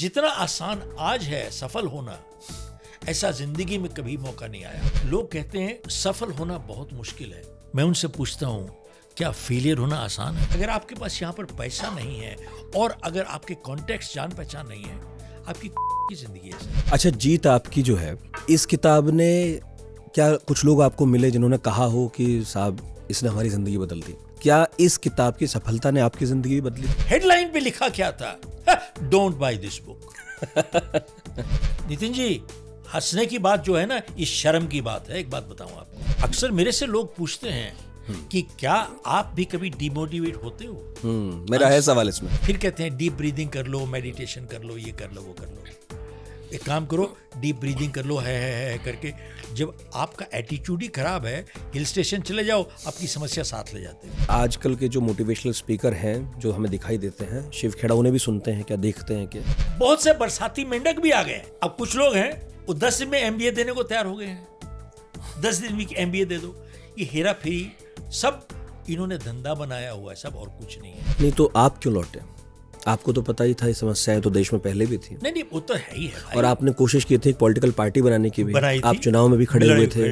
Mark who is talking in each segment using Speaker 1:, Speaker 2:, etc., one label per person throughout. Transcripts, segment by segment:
Speaker 1: जितना आसान आज है सफल होना ऐसा जिंदगी में कभी मौका नहीं आया लोग कहते हैं सफल होना बहुत मुश्किल है मैं उनसे पूछता हूँ क्या फेलियर होना आसान है अगर आपके पास यहाँ पर पैसा नहीं है और अगर आपके कॉन्टेक्ट जान पहचान नहीं है आपकी की जिंदगी है
Speaker 2: अच्छा जीत आपकी जो है इस किताब ने क्या कुछ लोग आपको मिले जिन्होंने कहा हो कि साहब इसने हमारी जिंदगी बदल दी क्या इस किताब की सफलता ने आपकी जिंदगी बदली
Speaker 1: हेडलाइन पे लिखा क्या था don't buy this book Nitin ji हंसने की बात जो है ना ये शर्म की बात है एक बात बताऊं आपको अक्सर मेरे से लोग पूछते हैं हम्म। कि क्या आप भी कभी डिमोटिवेट होते हो हम्म, मेरा है सवाल इसमें फिर कहते हैं डीप ब्रीदिंग कर लो मेडिटेशन कर लो ये कर लो वो कर लो एक काम करो डीप ब्रीदिंग कर लो है, है, है करके जब आपका एटीट्यूड ही खराब है हिल स्टेशन चले जाओ आपकी समस्या साथ ले जाते
Speaker 2: हैं आजकल के जो मोटिवेशनल स्पीकर हैं जो हमें दिखाई देते हैं शिव खेड़ा उन्हें भी सुनते हैं क्या देखते हैं क्या
Speaker 1: बहुत से बरसाती मेंढक भी आ गए अब कुछ लोग हैं वो दस दिन में एम देने को तैयार हो गए हैं दस दिन में एम दे दो ये हेरा फेरी सब इन्होंने धंधा बनाया हुआ है सब और कुछ नहीं है
Speaker 2: नहीं तो आप क्यों लौटे आपको तो पता ही था ये समस्याएं तो देश में पहले भी थी नहीं
Speaker 1: नहीं वो तो है ही है और
Speaker 2: आपने कोशिश की थी पॉलिटिकल पार्टी बनाने की भी आप चुनाव में भी खड़े हुए थे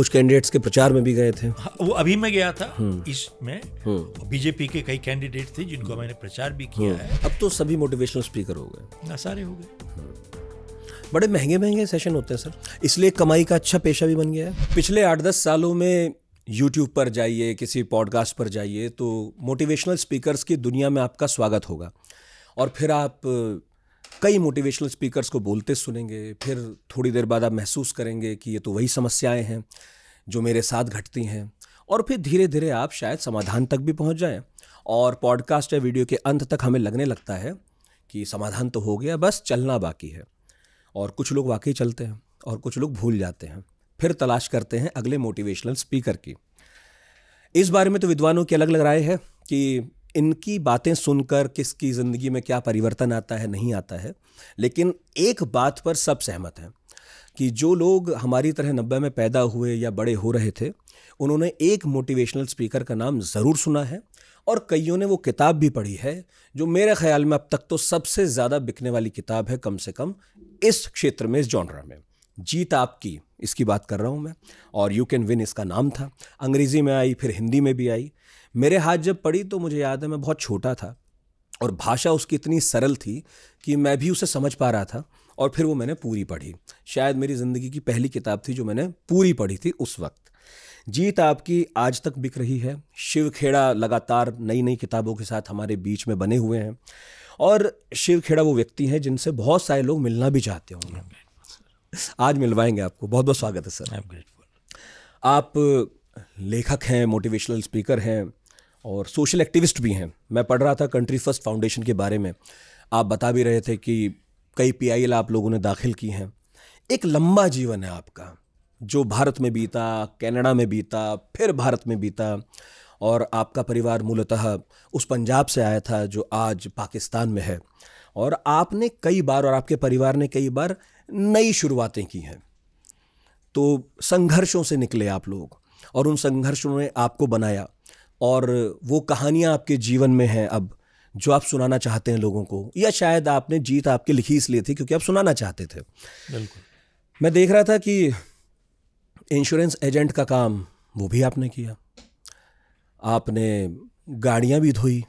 Speaker 2: कुछ कैंडिडेट्स के प्रचार में भी गए थे हाँ,
Speaker 1: वो अभी मैं गया था हम्म। इसमें हम्म। बीजेपी के कई कैंडिडेट थे जिनको मैंने प्रचार भी किया हम्म। है अब तो सभी मोटिवेशनल स्पीकर हो गए
Speaker 2: सारे हो गए बड़े महंगे महंगे सेशन होते हैं सर इसलिए कमाई का अच्छा पेशा भी बन गया है पिछले आठ दस सालों में यूट्यूब पर जाइए किसी पॉडकास्ट पर जाइए तो मोटिवेशनल स्पीकर्स की दुनिया में आपका स्वागत होगा और फिर आप कई मोटिवेशनल स्पीकर्स को बोलते सुनेंगे फिर थोड़ी देर बाद आप महसूस करेंगे कि ये तो वही समस्याएं हैं जो मेरे साथ घटती हैं और फिर धीरे धीरे आप शायद समाधान तक भी पहुंच जाएं और पॉडकास्ट या वीडियो के अंत तक हमें लगने लगता है कि समाधान तो हो गया बस चलना बाकी है और कुछ लोग वाकई चलते हैं और कुछ लोग भूल जाते हैं फिर तलाश करते हैं अगले मोटिवेशनल स्पीकर की इस बारे में तो विद्वानों की अलग अलग राय है कि इनकी बातें सुनकर किसकी ज़िंदगी में क्या परिवर्तन आता है नहीं आता है लेकिन एक बात पर सब सहमत हैं कि जो लोग हमारी तरह नब्बे में पैदा हुए या बड़े हो रहे थे उन्होंने एक मोटिवेशनल स्पीकर का नाम ज़रूर सुना है और कईयों ने वो किताब भी पढ़ी है जो मेरे ख्याल में अब तक तो सबसे ज़्यादा बिकने वाली किताब है कम से कम इस क्षेत्र में इस जॉनरा में जीत आपकी इसकी बात कर रहा हूँ मैं और यू कैन विन इसका नाम था अंग्रेज़ी में आई फिर हिंदी में भी आई मेरे हाथ जब पड़ी तो मुझे याद है मैं बहुत छोटा था और भाषा उसकी इतनी सरल थी कि मैं भी उसे समझ पा रहा था और फिर वो मैंने पूरी पढ़ी शायद मेरी ज़िंदगी की पहली किताब थी जो मैंने पूरी पढ़ी थी उस वक्त जीत आपकी आज तक बिक रही है शिवखेड़ा लगातार नई नई किताबों के साथ हमारे बीच में बने हुए हैं और शिवखेड़ा वो व्यक्ति हैं जिनसे बहुत सारे लोग मिलना भी चाहते होंगे आज मिलवाएंगे आपको बहुत बहुत स्वागत है सर आई एम ग्रेटफुल आप लेखक हैं मोटिवेशनल स्पीकर हैं और सोशल एक्टिविस्ट भी हैं मैं पढ़ रहा था कंट्री फर्स्ट फाउंडेशन के बारे में आप बता भी रहे थे कि कई पी आप लोगों ने दाखिल की हैं एक लंबा जीवन है आपका जो भारत में बीता कनाडा में बीता फिर भारत में बीता और आपका परिवार मूलतः उस पंजाब से आया था जो आज पाकिस्तान में है और आपने कई बार और आपके परिवार ने कई बार नई शुरुआतें की हैं तो संघर्षों से निकले आप लोग और उन संघर्षों ने आपको बनाया और वो कहानियाँ आपके जीवन में हैं अब जो आप सुनाना चाहते हैं लोगों को या शायद आपने जीत आपकी लिखी इसलिए थी क्योंकि आप सुनाना चाहते थे
Speaker 1: बिल्कुल
Speaker 2: मैं देख रहा था कि इंश्योरेंस एजेंट का काम वो भी आपने किया आपने गाड़ियाँ भी धोई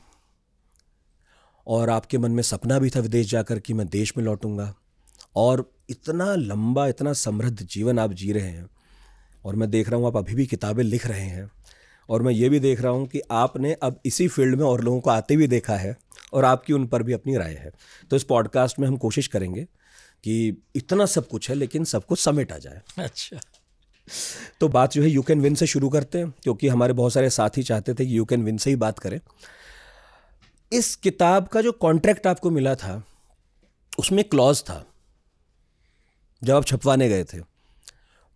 Speaker 2: और आपके मन में सपना भी था विदेश जाकर कि मैं देश में लौटूंगा और इतना लंबा इतना समृद्ध जीवन आप जी रहे हैं और मैं देख रहा हूँ आप अभी भी किताबें लिख रहे हैं और मैं ये भी देख रहा हूँ कि आपने अब इसी फील्ड में और लोगों को आते भी देखा है और आपकी उन पर भी अपनी राय है तो इस पॉडकास्ट में हम कोशिश करेंगे कि इतना सब कुछ है लेकिन सब कुछ समेटा जाए अच्छा तो बात जो है यू कैन विन से शुरू करते हैं क्योंकि हमारे बहुत सारे साथी चाहते थे कि यू कैन विन से ही बात करें इस किताब का जो कॉन्ट्रैक्ट आपको मिला था उसमें क्लॉज था जब आप छपवाने गए थे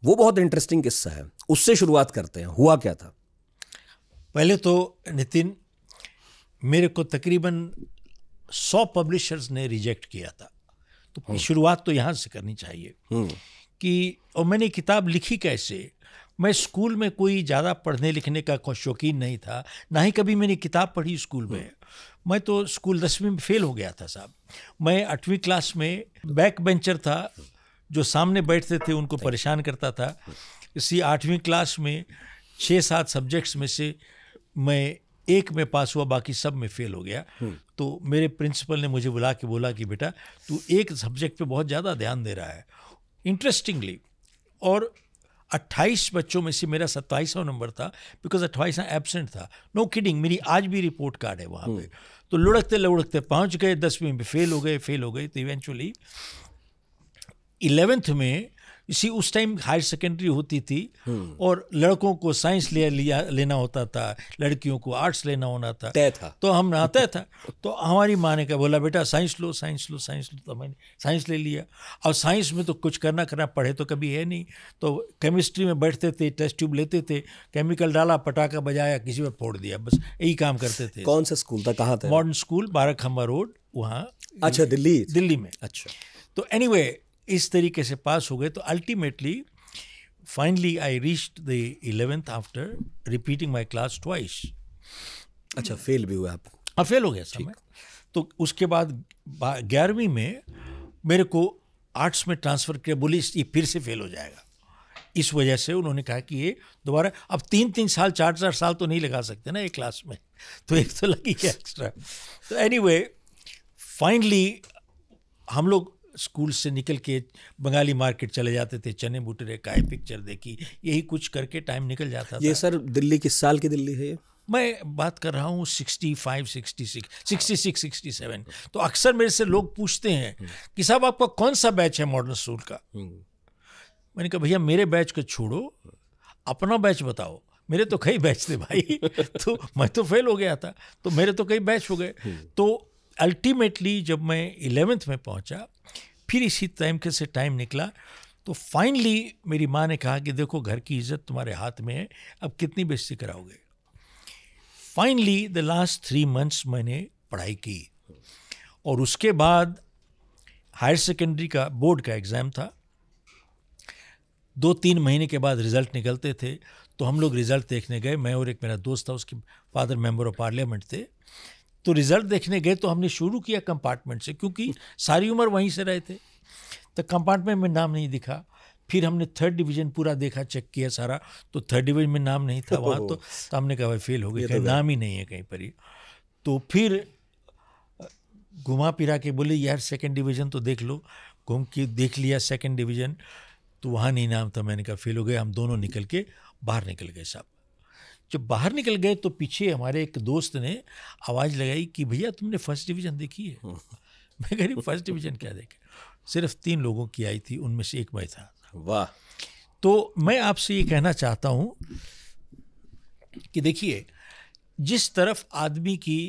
Speaker 2: वो बहुत इंटरेस्टिंग
Speaker 1: किस्सा है उससे शुरुआत करते हैं हुआ क्या था पहले तो नितिन मेरे को तकरीबन सौ पब्लिशर्स ने रिजेक्ट किया था तो हम्म। शुरुआत तो यहाँ से करनी चाहिए हम्म। कि और मैंने किताब लिखी कैसे मैं स्कूल में कोई ज़्यादा पढ़ने लिखने का कोई शौकीन नहीं था ना ही कभी मैंने किताब पढ़ी स्कूल में हम्म। मैं तो स्कूल दसवीं में फेल हो गया था साहब मैं आठवीं क्लास में बैक बेंचर था जो सामने बैठते थे उनको परेशान करता था इसी आठवीं क्लास में छः सात सब्जेक्ट्स में से मैं एक में पास हुआ बाकी सब में फेल हो गया hmm. तो मेरे प्रिंसिपल ने मुझे बुला के बोला कि बेटा तू एक सब्जेक्ट पे बहुत ज़्यादा ध्यान दे रहा है इंटरेस्टिंगली और 28 बच्चों में से मेरा सत्ताईसवा नंबर था बिकॉज अट्ठाईसवा एबसेंट था नो no किडिंग मेरी आज भी रिपोर्ट कार्ड है वहाँ पे hmm. तो लुढ़कते लुढ़कते पहुँच गए दसवीं में फेल हो गए फेल हो गए तो इवेंचुअली इलेवेंथ में इसी उस टाइम हायर सेकेंडरी होती थी हम्म। और लड़कों को साइंस ले लिया लेना होता था लड़कियों को आर्ट्स लेना होना था तय था तो हम तय था तो हमारी माँ ने कहा बोला बेटा साइंस लो साइंस लो साइंस लो तो मैंने साइंस ले लिया और साइंस में तो कुछ करना करना पढ़े तो कभी है नहीं तो केमिस्ट्री में बैठते थे टेस्ट ट्यूब लेते थे केमिकल डाला पटाखा बजाया किसी में फोड़ दिया बस यही काम करते थे कौन सा स्कूल था कहाँ था मॉडर्न स्कूल खम्बा रोड वहाँ अच्छा दिल्ली दिल्ली में अच्छा तो एनी इस तरीके से पास हो गए तो ultimately finally I reached the eleventh after repeating my class twice अच्छा फेल भी हुआ आपको हाँ फेल हो गया समय तो उसके बाद ग्यारहवीं में मेरे को आर्ट्स में ट्रांसफ़र किया बोली ये फिर से फेल हो जाएगा इस वजह से उन्होंने कहा कि ये दोबारा अब तीन तीन साल चार चार साल तो नहीं लगा सकते ना एक क्लास में तो एक तो लगी एक्स्ट्रा तो एनी वे फाइनली हम लोग स्कूल से निकल के बंगाली मार्केट चले जाते थे चने बुटरे काय पिक्चर देखी यही कुछ करके टाइम निकल जाता ये था
Speaker 2: सर दिल्ली किस साल की दिल्ली है
Speaker 1: मैं बात कर रहा हूँ sixty five sixty six sixty six sixty seven तो अक्सर मेरे से लोग पूछते हैं कि साहब आपका कौन सा बैच है मॉडर्न स्कूल का मैंने कहा भैया मेरे बैच को छोड़ो अपना बैच बताओ मेरे तो कई बैच थे भाई तो मैं तो फेल हो गया था तो मेरे तो कई बैच हो गए हम्म। तो अल्टीमेटली जब मैं इलेवेंथ में पहुंचा फिर इसी टाइम के से टाइम निकला तो फाइनली मेरी माँ ने कहा कि देखो घर की इज्जत तुम्हारे हाथ में है अब कितनी बेइज्जती कराओगे finally the last three months मैंने पढ़ाई की और उसके बाद हायर सेकेंडरी का बोर्ड का एग्ज़ाम था दो तीन महीने के बाद रिज़ल्ट निकलते थे तो हम लोग रिज़ल्ट देखने गए मैं और एक मेरा दोस्त था उसके फादर मेंबर ऑफ पार्लियामेंट थे तो रिजल्ट देखने गए तो हमने शुरू किया कंपार्टमेंट से क्योंकि सारी उम्र वहीं से रहे थे तो कंपार्टमेंट में नाम नहीं दिखा फिर हमने थर्ड डिवीजन पूरा देखा चेक किया सारा तो थर्ड डिवीजन में नाम नहीं था वहाँ तो, तो हमने कहा भाई फेल हो गई तो नाम ही नहीं है कहीं पर ही तो फिर घुमा फिरा के बोले यार सेकंड डिवीजन तो देख लो घूम के देख लिया सेकंड डिवीजन तो वहाँ नहीं नाम था मैंने कहा फेल हो गए हम दोनों निकल के बाहर निकल गए साहब जब बाहर निकल गए तो पीछे हमारे एक दोस्त ने आवाज़ लगाई कि भैया तुमने फर्स्ट डिवीज़न देखी है हम्म। मैं कह रही फर्स्ट डिवीज़न क्या देखा सिर्फ तीन लोगों की आई थी उनमें से एक मैं था वाह तो मैं आपसे ये कहना चाहता हूँ कि देखिए जिस तरफ आदमी की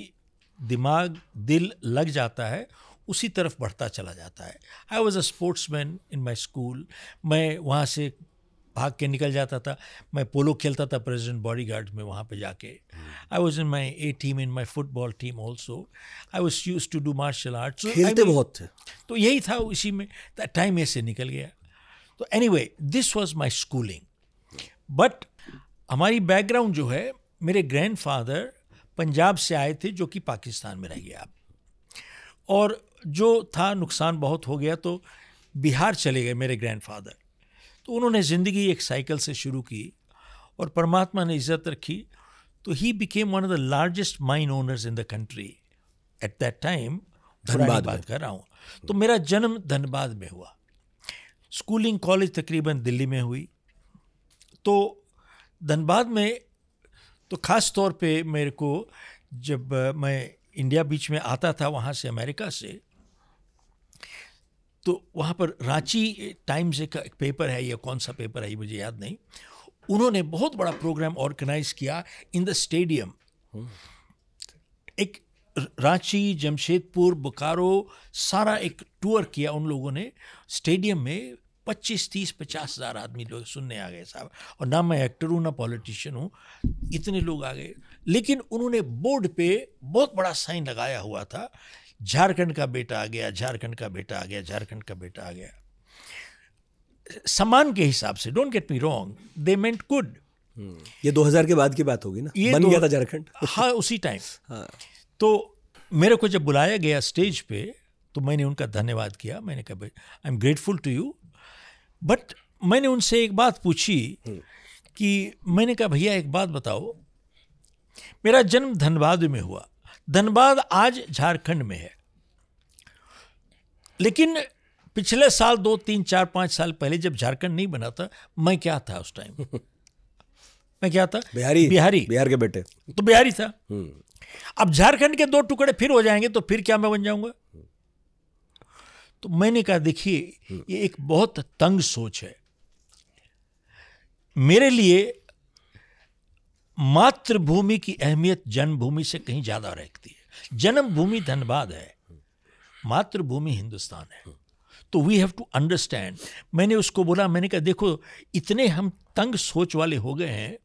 Speaker 1: दिमाग दिल लग जाता है उसी तरफ बढ़ता चला जाता है I was a sports man in my school मैं वहाँ से भाग के निकल जाता था मैं पोलो खेलता था प्रेसिडेंट बॉडी गार्ड में वहाँ पे जाके I was in my a team in my football team also I was use to do martial arts खेलते बहुत थे तो यही था उसी में टाइम ऐसे निकल गया तो anyway this was my schooling but हमारी बैकग्राउंड जो है मेरे ग्रैंड फादर पंजाब से आए थे जो कि पाकिस्तान में रह गया और जो था नुकसान बहुत हो गया तो बिहार चले गए मेरे ग्रैंड फादर तो उन्होंने ज़िंदगी एक साइकिल से शुरू की और परमात्मा ने इज्जत रखी तो he became one of the largest mine owners in the country at that time Dhanbad बात कर रहा हूँ तो मेरा जन्म धनबाद में हुआ स्कूलिंग कॉलेज तकरीबन दिल्ली में हुई तो धनबाद में तो ख़ास तौर पे मेरे को जब मैं इंडिया बीच में आता था वहाँ से अमेरिका से तो वहाँ पर रांची टाइम्स एक पेपर है या कौन सा पेपर है ये मुझे याद नहीं उन्होंने बहुत बड़ा प्रोग्राम ऑर्गेनाइज किया इन द स्टेडियम एक रांची जमशेदपुर बोकारो सारा एक टूर किया उन लोगों ने स्टेडियम में पच्चीस तीस पचास हज़ार आदमी लोग सुनने आ गए साहब और ना मैं एक्टर हूँ ना पॉलिटिशियन हूँ इतने लोग आ गए लेकिन उन्होंने बोर्ड पे बहुत बड़ा साइन लगाया हुआ था झारखंड का बेटा आ गया झारखंड का बेटा आ गया झारखंड का बेटा आ गया समान के हिसाब से don't get me wrong they meant good ये 2000 के बाद की बात होगी ना ये बन गया था झारखंड हाँ उसी टाइम हाँ। तो मेरे को जब बुलाया गया स्टेज पे तो मैंने उनका धन्यवाद किया मैंने कहा I am grateful to you but मैंने उनसे एक बात पूछी हम्म। कि मैंने कहा भैया एक बात बताओ मेरा जन्म धनबाद में हुआ धनबाद आज झारखंड में है लेकिन पिछले साल दो तीन चार पांच साल पहले जब झारखंड नहीं बना था मैं क्या था उस टाइम मैं क्या था बिहारी बिहारी बिहार के बेटे तो बिहारी था हम्म। अब झारखंड के दो टुकड़े फिर हो जाएंगे तो फिर क्या मैं बन जाऊंगा तो मैंने कहा देखिए हम्म। ये एक बहुत तंग सोच है मेरे लिए मातृभूमि की अहमियत जन्मभूमि से कहीं ज़्यादा रहती है जन्मभूमि धनबाद है मातृभूमि हिंदुस्तान है तो वी हैव टू अंडरस्टैंड मैंने उसको बोला मैंने कहा देखो इतने हम तंग सोच वाले हो गए हैं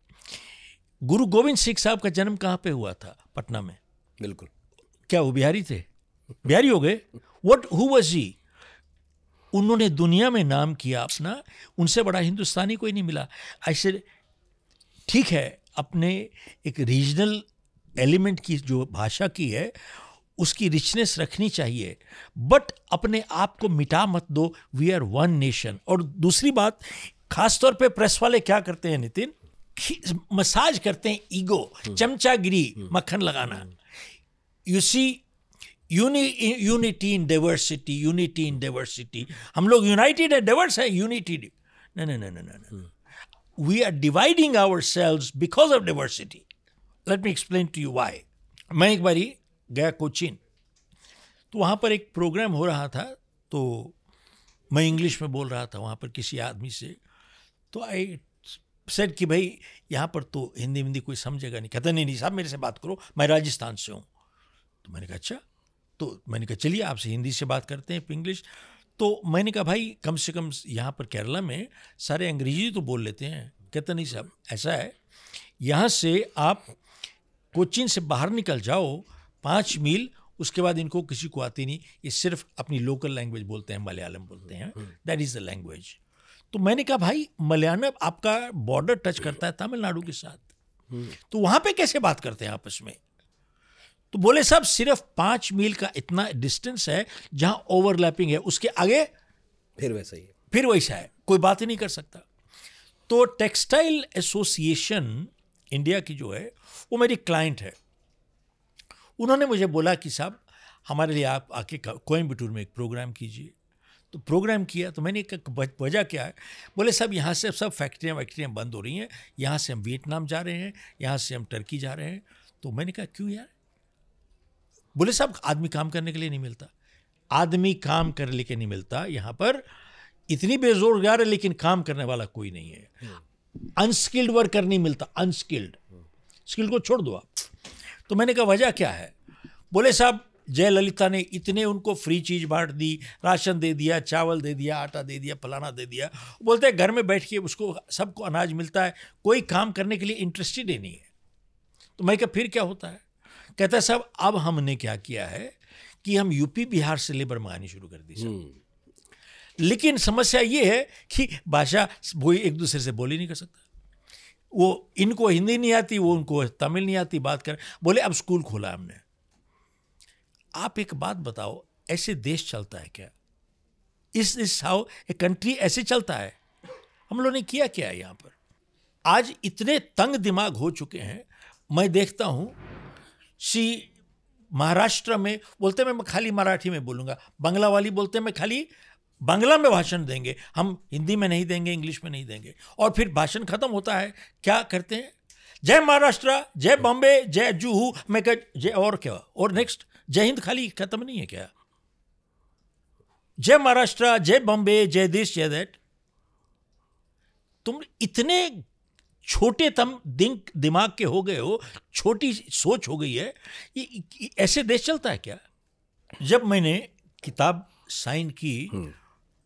Speaker 1: गुरु गोविंद सिंह साहब का जन्म कहाँ पे हुआ था पटना में बिल्कुल क्या वो बिहारी थे बिहारी हो गए वट हु ही उन्होंने दुनिया में नाम किया अपना उनसे बड़ा हिंदुस्तानी कोई नहीं मिला ऐसे ठीक है अपने एक रीजनल एलिमेंट की जो भाषा की है उसकी रिचनेस रखनी चाहिए बट अपने आप को मिटा मत दो वी आर वन नेशन और दूसरी बात खासतौर पे प्रेस वाले क्या करते हैं नितिन मसाज करते हैं ईगो हम्म। चमचागिरी हम्म। मक्खन लगाना you see unity in diversity unity in diversity हम लोग यूनाइटेड है डाइवर्स है यूनिटी नहीं नहीं नहीं नहीं we are dividing ourselves because of diversity. Let me explain to you why. मैं एक बारी गया कोचिन तो वहाँ पर एक प्रोग्राम हो रहा था तो मैं इंग्लिश में बोल रहा था वहाँ पर किसी आदमी से तो आई सेट कि भाई यहाँ पर तो हिंदी हिंदी कोई समझेगा नहीं कहता नहीं नहीं साहब मेरे से बात करो मैं राजस्थान से हूँ तो मैंने कहा अच्छा तो मैंने कहा चलिए आपसे हिंदी से बात करते हैं इंग्लिश तो मैंने कहा भाई कम से कम यहाँ पर केरला में सारे अंग्रेजी तो बोल लेते हैं कहते नहीं साहब ऐसा है यहाँ से आप कोचिन से बाहर निकल जाओ पाँच मील उसके बाद इनको किसी को आती नहीं ये सिर्फ अपनी लोकल लैंग्वेज बोलते हैं मलयालम बोलते हैं दैट इज़ द लैंग्वेज तो मैंने कहा भाई मलयालम आपका बॉर्डर टच करता है तमिलनाडु के साथ हम्म। तो वहाँ पे कैसे बात करते हैं आपस में तो बोले साहब सिर्फ पाँच मील का इतना डिस्टेंस है जहाँ ओवरलैपिंग है उसके आगे फिर वैसा ही है फिर वैसा है कोई बात ही नहीं कर सकता तो टेक्सटाइल एसोसिएशन इंडिया की जो है वो मेरी क्लाइंट है उन्होंने मुझे बोला कि साहब हमारे लिए आप आके कोयम्बटूर में एक प्रोग्राम कीजिए तो प्रोग्राम किया तो मैंने वजह क्या है बोले सब यहाँ से सब फैक्ट्रियाँ वैक्ट्रियाँ बंद हो रही हैं यहाँ से हम वियतनाम जा रहे हैं यहाँ से हम टर्की जा रहे हैं तो मैंने कहा क्यों यार बोले साहब आदमी काम करने के लिए नहीं मिलता आदमी काम करने के नहीं मिलता यहाँ पर इतनी बेजोरगार है लेकिन काम करने वाला कोई नहीं है अनस्किल्ड वर्कर नहीं मिलता अनस्किल्ड स्किल्ड को छोड़ दो आप तो मैंने कहा वजह क्या है बोले साहब जयललिता ने इतने उनको फ्री चीज़ बांट दी राशन दे दिया चावल दे दिया आटा दे दिया फलाना दे दिया बोलते हैं घर में बैठ के उसको सबको अनाज मिलता है कोई काम करने के लिए इंटरेस्टेड ही नहीं है तो मैं कहा फिर क्या होता है कहता है साहब अब हमने क्या किया है कि हम यूपी बिहार से लेबर मंगानी शुरू कर दी हम्म। लेकिन समस्या ये है कि भाषा वो एक दूसरे से बोली नहीं कर सकता वो इनको हिंदी नहीं आती वो उनको तमिल नहीं आती बात कर बोले अब स्कूल खोला हमने आप एक बात बताओ ऐसे देश चलता है क्या इस इस हाउ ए कंट्री ऐसे चलता है हम लोगों ने किया क्या है यहाँ पर आज इतने तंग दिमाग हो चुके हैं मैं देखता हूँ सी महाराष्ट्र में बोलते मैं खाली मराठी में बोलूँगा बंगला वाली बोलते मैं खाली बांग्ला में भाषण देंगे हम हिंदी में नहीं देंगे इंग्लिश में नहीं देंगे और फिर भाषण खत्म होता है क्या करते हैं जय महाराष्ट्र जय बॉम्बे जय जूहू मैं कह जय और क्या और नेक्स्ट जय हिंद खाली खत्म नहीं है क्या जय महाराष्ट्र जय बॉम्बे जय दिस जय दैट तुम इतने छोटे तम दिंक दिमाग के हो गए हो छोटी सोच हो गई है ये ऐसे देश चलता है क्या जब मैंने किताब साइन की हम्म।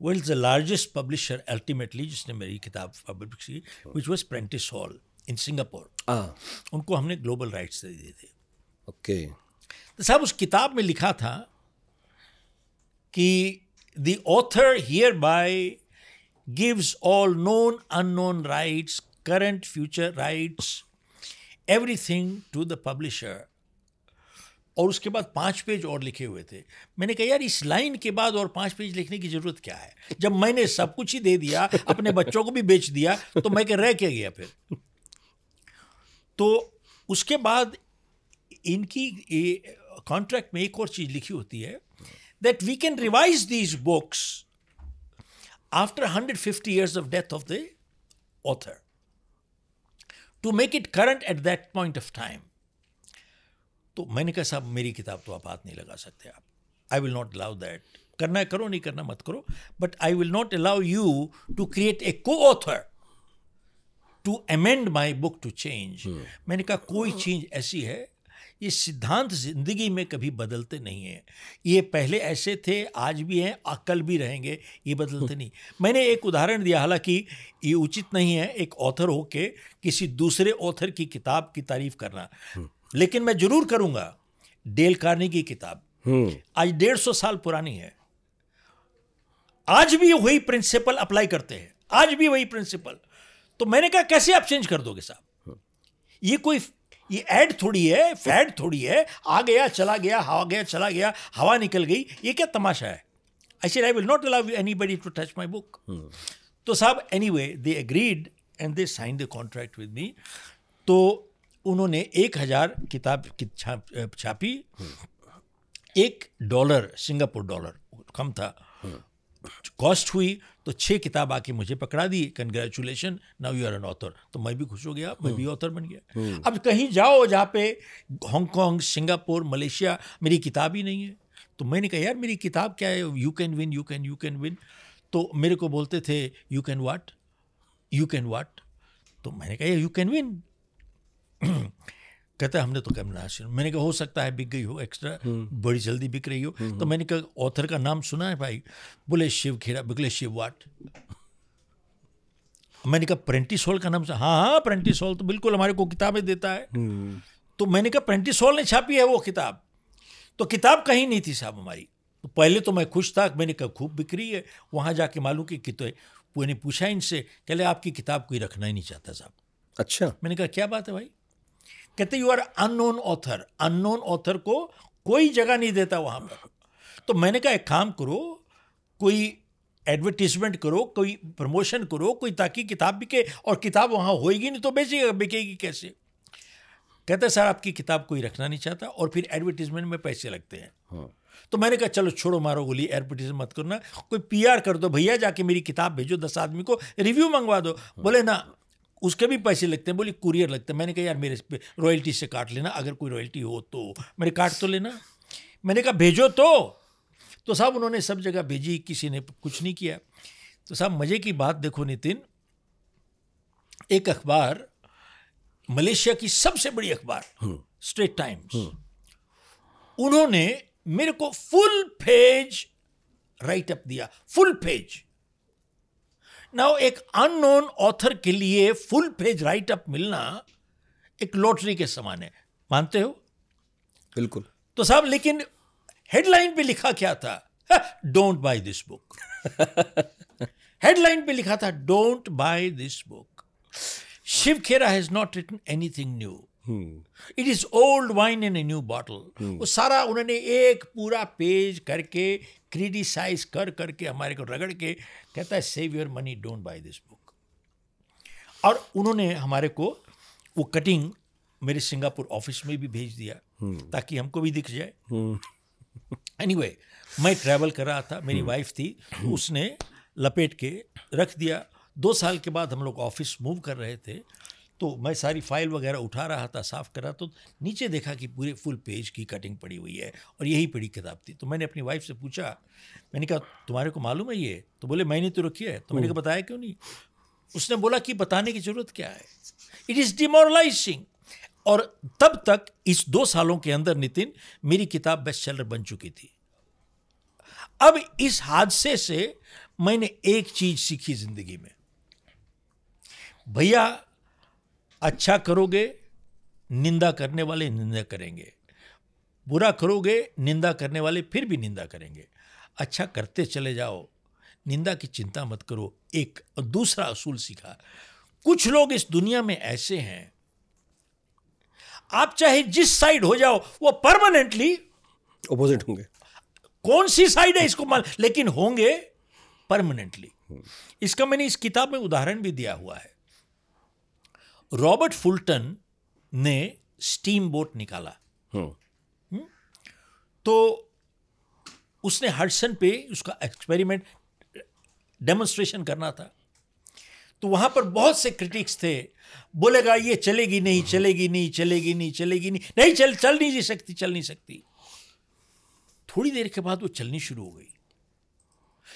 Speaker 1: World is the largest publisher ultimately जिसने मेरी किताब पब्लिश की which was Prentice Hall in Singapore उनको हमने ग्लोबल राइट्स दे दिए थे ओके तो साहब उस किताब में लिखा था कि the author hereby gives all known unknown rights current, future rights, everything to the publisher. और उसके बाद पांच पेज और लिखे हुए थे मैंने कहा यार इस लाइन के बाद और पांच पेज लिखने की जरूरत क्या है जब मैंने सब कुछ ही दे दिया अपने बच्चों को भी बेच दिया तो मैं रह क्या गया फिर तो उसके बाद इनकी कॉन्ट्रैक्ट में एक और चीज़ लिखी होती है that we can revise these books after hundred fifty years of death of the author to make it current at that point of time तो मैंने कहा साहब मेरी किताब तो आप हाथ नहीं लगा सकते आप I will not allow that करना करो नहीं करना मत करो but I will not allow you to create a को author to amend my book to change मैंने कहा कोई चीज ऐसी है ये सिद्धांत जिंदगी में कभी बदलते नहीं हैं ये पहले ऐसे थे आज भी हैं अकल भी रहेंगे ये बदलते हम्म। नहीं मैंने एक उदाहरण दिया हालांकि ये उचित नहीं है एक ऑथर हो के किसी दूसरे ऑथर की किताब की तारीफ करना हम्म। लेकिन मैं जरूर करूँगा डेल कार्नी की किताब हम्म। आज डेढ़ सौ साल पुरानी है आज भी वही प्रिंसिपल अप्लाई करते हैं आज भी वही प्रिंसिपल तो मैंने कहा कैसे आप चेंज कर दोगे साहब ये कोई ये ऐड थोड़ी है फैड थोड़ी है आ गया चला गया हवा गया चला गया हवा निकल गई ये क्या तमाशा है I see I will not allow anybody to touch my book तो साहब anyway they agreed and they sign the contract with me तो उन्होंने एक हज़ार किताब की छापी hmm. एक डॉलर सिंगापुर डॉलर कम था hmm. कॉस्ट हुई तो छह किताब आके मुझे पकड़ा दी congratulation now you are an author तो मैं भी खुश हो गया मैं भी ऑथर हम्म। बन गया हम्म। अब कहीं जाओ जहाँ पे हांगकॉन्ग सिंगापुर मलेशिया मेरी किताब ही नहीं है तो मैंने कहा यार मेरी किताब क्या है you can win you can you can win तो मेरे को बोलते थे you can what you can what तो मैंने कहा यू कैन विन कहता है हमने तो कैमनाश मैंने कहा हो सकता है बिक गई हो एक्स्ट्रा हम्म। बड़ी जल्दी बिक रही हो हम्म। तो मैंने कहा ऑथर का नाम सुना है भाई बोले शिव खेरा बिकले शिव वाट मैंने कहा प्रेंटिस हॉल का नाम हाँ हाँ प्रेंटिस हॉल तो बिल्कुल हमारे को किताबें देता है हम्म। तो मैंने कहा प्रेंटिस हॉल ने छापी है वो किताब तो किताब कहीं नहीं थी साहब हमारी तो पहले तो मैं खुश था मैंने कहा खूब बिक्री है वहाँ जाके मालूम कि कितने तो मैंने पूछा इनसे कहले आपकी किताब कोई रखना ही नहीं चाहता साहब अच्छा मैंने कहा क्या बात है भाई कहते you are unknown author unknown author को कोई जगह नहीं देता वहां पर तो मैंने कहा एक काम करो कोई एडवर्टीजमेंट करो कोई प्रमोशन करो कोई ताकि किताब बिके और किताब वहां होएगी नहीं तो बेचेगा बिकेगी कैसे कहते सर आपकी किताब कोई रखना नहीं चाहता और फिर एडवर्टीजमेंट में पैसे लगते हैं हाँ। तो मैंने कहा चलो छोड़ो मारो गोली एडवर्टीज मत करना कोई पीआर कर दो भैया जाके मेरी किताब भेजो दस आदमी को रिव्यू मंगवा दो बोले ना उसके भी पैसे लगते हैं बोली कुरियर लगते हैं मैंने कहा यार मेरे रॉयल्टी से काट लेना अगर कोई रॉयल्टी हो तो मेरे काट तो लेना मैंने कहा भेजो तो तो साहब उन्होंने सब जगह भेजी किसी ने कुछ नहीं किया तो साहब मज़े की बात देखो नितिन एक अखबार मलेशिया की सबसे बड़ी अखबार स्ट्रेट टाइम्स हम्म। हम्म। उन्होंने मेरे को फुल पेज राइट अप दिया फुल पेज नाउ एक अननोन ऑथर के लिए फुल पेज राइट अप मिलना एक लॉटरी के समान है मानते हो बिल्कुल तो साहब लेकिन हेडलाइन पे लिखा क्या था don't buy this book headline पे लिखा था don't buy this book Shiv Khera has not written anything new it is old wine in a new bottle वो सारा उन्होंने एक पूरा पेज करके क्रिटिसाइज कर करके हमारे को रगड़ के कहता है save your money don't buy this book और उन्होंने हमारे को वो कटिंग मेरे सिंगापुर ऑफिस में भी भेज दिया hmm. ताकि हमको भी दिख जाए एनी hmm. anyway, मैं ट्रैवल कर रहा था मेरी hmm. वाइफ थी hmm. उसने लपेट के रख दिया दो साल के बाद हम लोग ऑफिस मूव कर रहे थे तो मैं सारी फाइल वगैरह उठा रहा था साफ़ कर रहा तो नीचे देखा कि पूरे फुल पेज की कटिंग पड़ी हुई है और यही पड़ी किताब थी तो मैंने अपनी वाइफ से पूछा मैंने कहा तुम्हारे को मालूम है ये तो बोले मैंने तो रखी है तो मैंने कहा हम्म। बताया क्यों नहीं उसने बोला कि बताने की ज़रूरत क्या है इट इज़ डिमोरलाइजिंग और तब तक इस दो सालों के अंदर नितिन मेरी किताब बेस्ट सेलर बन चुकी थी अब इस हादसे से मैंने एक चीज सीखी जिंदगी में भैया अच्छा करोगे निंदा करने वाले निंदा करेंगे बुरा करोगे निंदा करने वाले फिर भी निंदा करेंगे अच्छा करते चले जाओ निंदा की चिंता मत करो एक और दूसरा असूल सीखा कुछ लोग इस दुनिया में ऐसे हैं आप चाहे जिस साइड हो जाओ वो परमानेंटली अपोजिट होंगे कौन सी साइड है इसको मान लेकिन होंगे परमानेंटली इसका मैंने इस किताब में उदाहरण भी दिया हुआ है रॉबर्ट फुलटन ने स्टीम बोट निकाला हम्म? तो उसने हडसन पे उसका एक्सपेरिमेंट डेमोन्स्ट्रेशन करना था तो वहां पर बहुत से क्रिटिक्स थे बोलेगा ये चलेगी नहीं चलेगी नहीं चलेगी नहीं चलेगी नहीं नहीं चल चल नहीं जी सकती चल नहीं सकती थोड़ी देर के बाद वो चलनी शुरू हो गई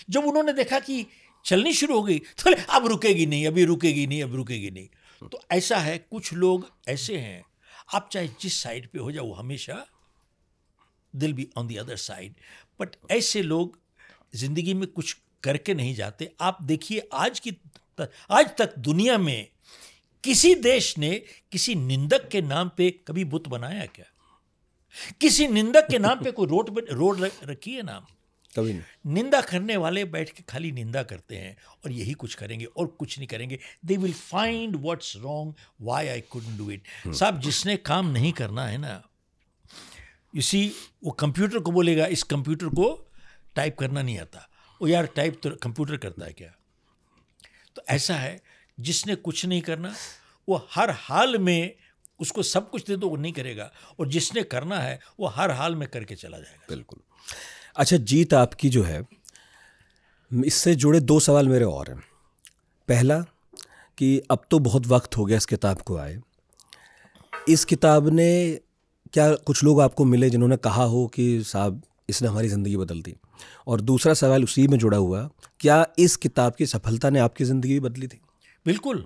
Speaker 1: जब उन्होंने देखा कि चलनी शुरू हो गई तो अब रुकेगी नहीं अभी रुकेगी नहीं अब रुकेगी नहीं हम्म। तो ऐसा है कुछ लोग ऐसे हैं आप चाहे जिस साइड पे हो जाओ वो हमेशा दिल be on the other side but ऐसे लोग जिंदगी में कुछ करके नहीं जाते आप देखिए आज की त, आज तक दुनिया में किसी देश ने किसी निंदक के नाम पे कभी बुत बनाया क्या किसी निंदक के नाम पे कोई रोड रोड रखी है नाम कभी नहीं निंदा करने वाले बैठ के खाली निंदा करते हैं और यही कुछ करेंगे और कुछ नहीं करेंगे they will find what's wrong why I could do it साहब जिसने काम नहीं करना है ना इसी वो कंप्यूटर को बोलेगा इस कंप्यूटर को टाइप करना नहीं आता वो यार टाइप तो कंप्यूटर करता है क्या तो ऐसा है जिसने कुछ नहीं करना वो हर हाल में उसको सब कुछ दे दो वो नहीं करेगा और जिसने करना है वो हर हाल में करके चला जाएगा बिल्कुल
Speaker 2: अच्छा जीत आपकी जो है इससे जुड़े दो सवाल मेरे और हैं पहला कि अब तो बहुत वक्त हो गया इस किताब को आए इस किताब ने क्या कुछ लोग आपको मिले जिन्होंने कहा हो कि साहब इसने हमारी ज़िंदगी बदल दी और दूसरा सवाल उसी में जुड़ा हुआ क्या इस किताब
Speaker 1: की सफलता ने आपकी ज़िंदगी बदली थी बिल्कुल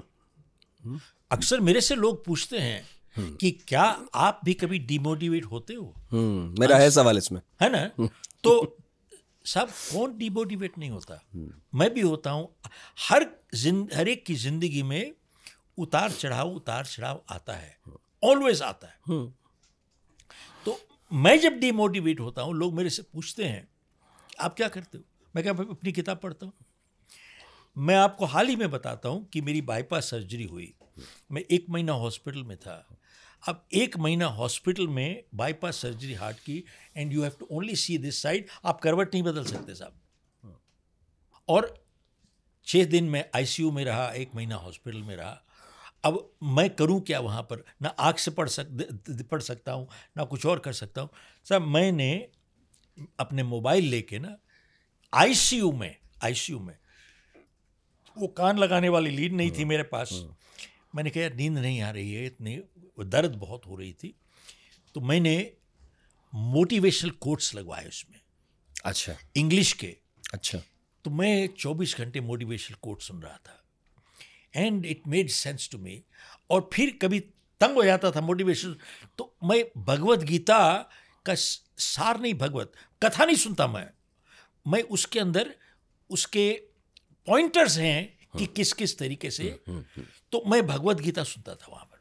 Speaker 1: अक्सर मेरे से लोग पूछते हैं हम्म। कि क्या आप भी कभी डिमोटिवेट होते हो
Speaker 2: हम्म, मेरा है अच्छा। सवाल इसमें है ना हम्म।
Speaker 1: तो सब कौन डिमोटिवेट नहीं होता मैं भी होता हूँ हर हर एक की जिंदगी में उतार चढ़ाव उतार चढ़ाव आता है ऑलवेज आता है हम्म। तो मैं जब डिमोटिवेट होता हूँ लोग मेरे से पूछते हैं आप क्या करते हो मैं क्या अपनी किताब पढ़ता हूँ मैं आपको हाल ही में बताता हूँ कि मेरी बाईपास सर्जरी हुई मैं एक महीना हॉस्पिटल में था अब एक महीना हॉस्पिटल में बाईपास सर्जरी हार्ट की and you have to only see this side आप करवट नहीं बदल सकते साहब और छः दिन मैं आईसीयू में रहा एक महीना हॉस्पिटल में रहा अब मैं करूं क्या वहाँ पर ना आँख से पढ़ सक पढ़ सकता हूँ ना कुछ और कर सकता हूँ सर मैंने अपने मोबाइल लेके ना आईसीयू में आईसीयू में वो कान लगाने वाली लीड नहीं थी हाँ। मेरे पास हाँ। मैंने कहा नींद नहीं आ रही है इतनी दर्द बहुत हो रही थी तो मैंने मोटिवेशनल कोट्स लगवाए उसमें अच्छा इंग्लिश के अच्छा तो मैं 24 घंटे मोटिवेशनल कोट सुन रहा था and it made sense to me और फिर कभी तंग हो जाता था मोटिवेशन तो मैं भगवत गीता का सार नहीं भगवत कथा नहीं सुनता मैं मैं उसके अंदर उसके पॉइंटर्स हैं कि हाँ। किस किस तरीके से हम्म, हम्म, हम्म। तो मैं भगवत गीता सुनता था वहाँ पर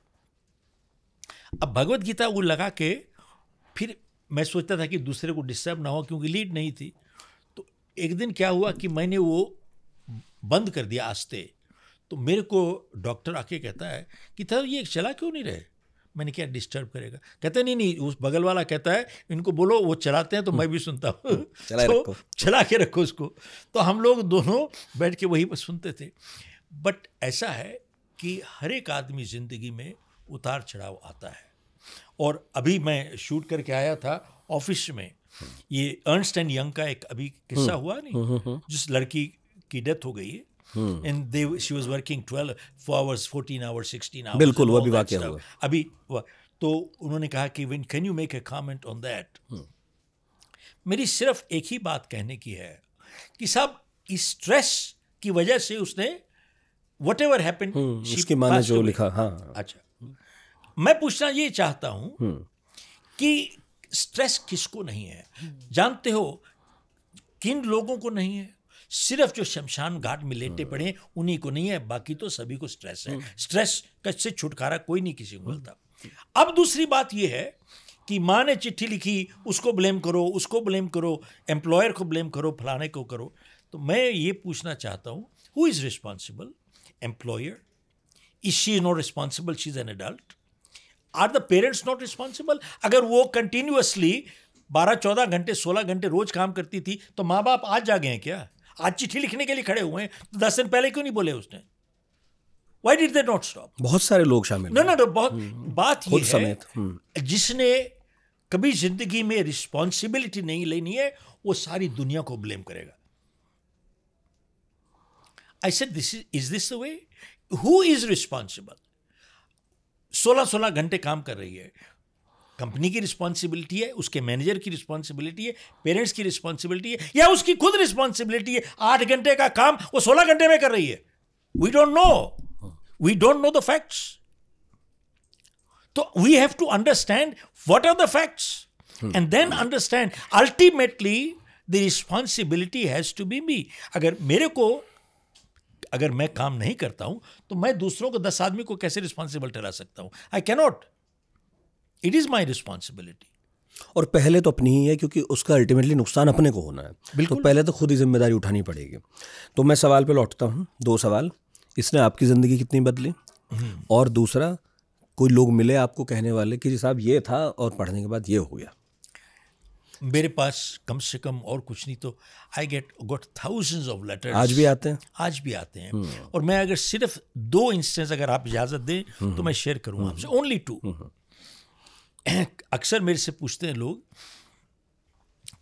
Speaker 1: अब भगवत गीता वो लगा के फिर मैं सोचता था कि दूसरे को डिस्टर्ब ना हो क्योंकि लीड नहीं थी तो एक दिन क्या हुआ कि मैंने वो बंद कर दिया आस्ते तो मेरे को डॉक्टर आके कहता है कि सर ये चला क्यों नहीं रहे मैंने क्या डिस्टर्ब करेगा कहते नहीं नहीं उस बगल वाला कहता है इनको बोलो वो चलाते हैं तो मैं भी सुनता हूँ हम्म, हम्म, चला तो चला के रखो उसको तो हम लोग दोनों बैठ के वहीं पर सुनते थे बट ऐसा है कि हर एक आदमी ज़िंदगी में उतार चढ़ाव आता है और अभी मैं शूट करके आया था ऑफिस में ये अर्नस्ट एंड यंग का एक अभी किस्सा हम्म। हुआ नहीं हम्म, हम्म, जिस लड़की की डेथ हो गई है and they she was working twelve four hours fourteen hours sixteen hours बिल्कुल वो भी वाकया हुआ अभी तो उन्होंने कहा कि when can you make a comment on that मेरी सिर्फ एक ही बात कहने की है कि साहब इस स्ट्रेस की वजह से उसने वट एवर हैपन उसके माने जो लिखा हाँ अच्छा मैं पूछना ये चाहता हूं हम्म। कि स्ट्रेस किसको नहीं है जानते हो किन लोगों को नहीं है सिर्फ जो शमशान घाट में लेटे हम्म। पड़े उन्हीं को नहीं है बाकी तो सभी को स्ट्रेस है स्ट्रेस हम्म। से छुटकारा कोई नहीं किसी को मिलता अब दूसरी बात यह है कि माँ ने चिट्ठी लिखी उसको ब्लेम करो उसको ब्लेम करो एम्प्लॉयर को ब्लेम करो फलाने को करो तो मैं ये पूछना चाहता हूँ who is responsible employer is she is not responsible she is an adult are the parents not responsible अगर वो कंटिन्यूसली बारह चौदह घंटे सोलह घंटे रोज काम करती थी तो माँ बाप आज जागे हैं क्या आज चिट्ठी लिखने के लिए खड़े हुए हैं तो दस दिन पहले क्यों नहीं बोले उसने why did they not stop
Speaker 2: बहुत सारे लोग शामिल ना ना बहुत हम्म, बात ये समेत हम्म।
Speaker 1: जिसने कभी जिंदगी में रिस्पॉन्सिबिलिटी नहीं लेनी है वो सारी दुनिया को ब्लेम करेगा I said this is is this the way who is responsible सोलह सोलह घंटे काम कर रही है कंपनी की रिस्पॉन्सिबिलिटी है उसके मैनेजर की रिस्पॉन्सिबिलिटी है पेरेंट्स की रिस्पॉन्सिबिलिटी है या उसकी खुद रिस्पॉन्सिबिलिटी है आठ घंटे का काम वो सोलह घंटे में कर रही है we don't know we don't know the facts तो we have to understand what are the facts and then understand ultimately the responsibility has to be me अगर मेरे को अगर मैं काम नहीं करता हूं तो मैं दूसरों को दस आदमी को कैसे रिस्पॉन्सिबल ठहरा सकता हूं I cannot it is my responsibility और
Speaker 2: पहले तो अपनी ही है क्योंकि उसका अल्टीमेटली नुकसान अपने को होना है बिल्कुल तो पहले तो खुद ही जिम्मेदारी उठानी पड़ेगी तो मैं सवाल पे लौटता हूँ दो सवाल इसने आपकी ज़िंदगी कितनी बदली हम्म। और दूसरा कोई लोग मिले आपको कहने वाले कि जी साहब ये था और पढ़ने के बाद ये हो
Speaker 1: गया मेरे पास कम से कम और कुछ नहीं तो I get got thousand of letter आज भी आते हैं आज भी आते हैं हम्म। और मैं अगर सिर्फ दो इंस्टेंस अगर आप इजाज़त दें तो हम्म। मैं शेयर करूँगा आपसे ओनली हम्म। टू अक्सर मेरे से पूछते हैं लोग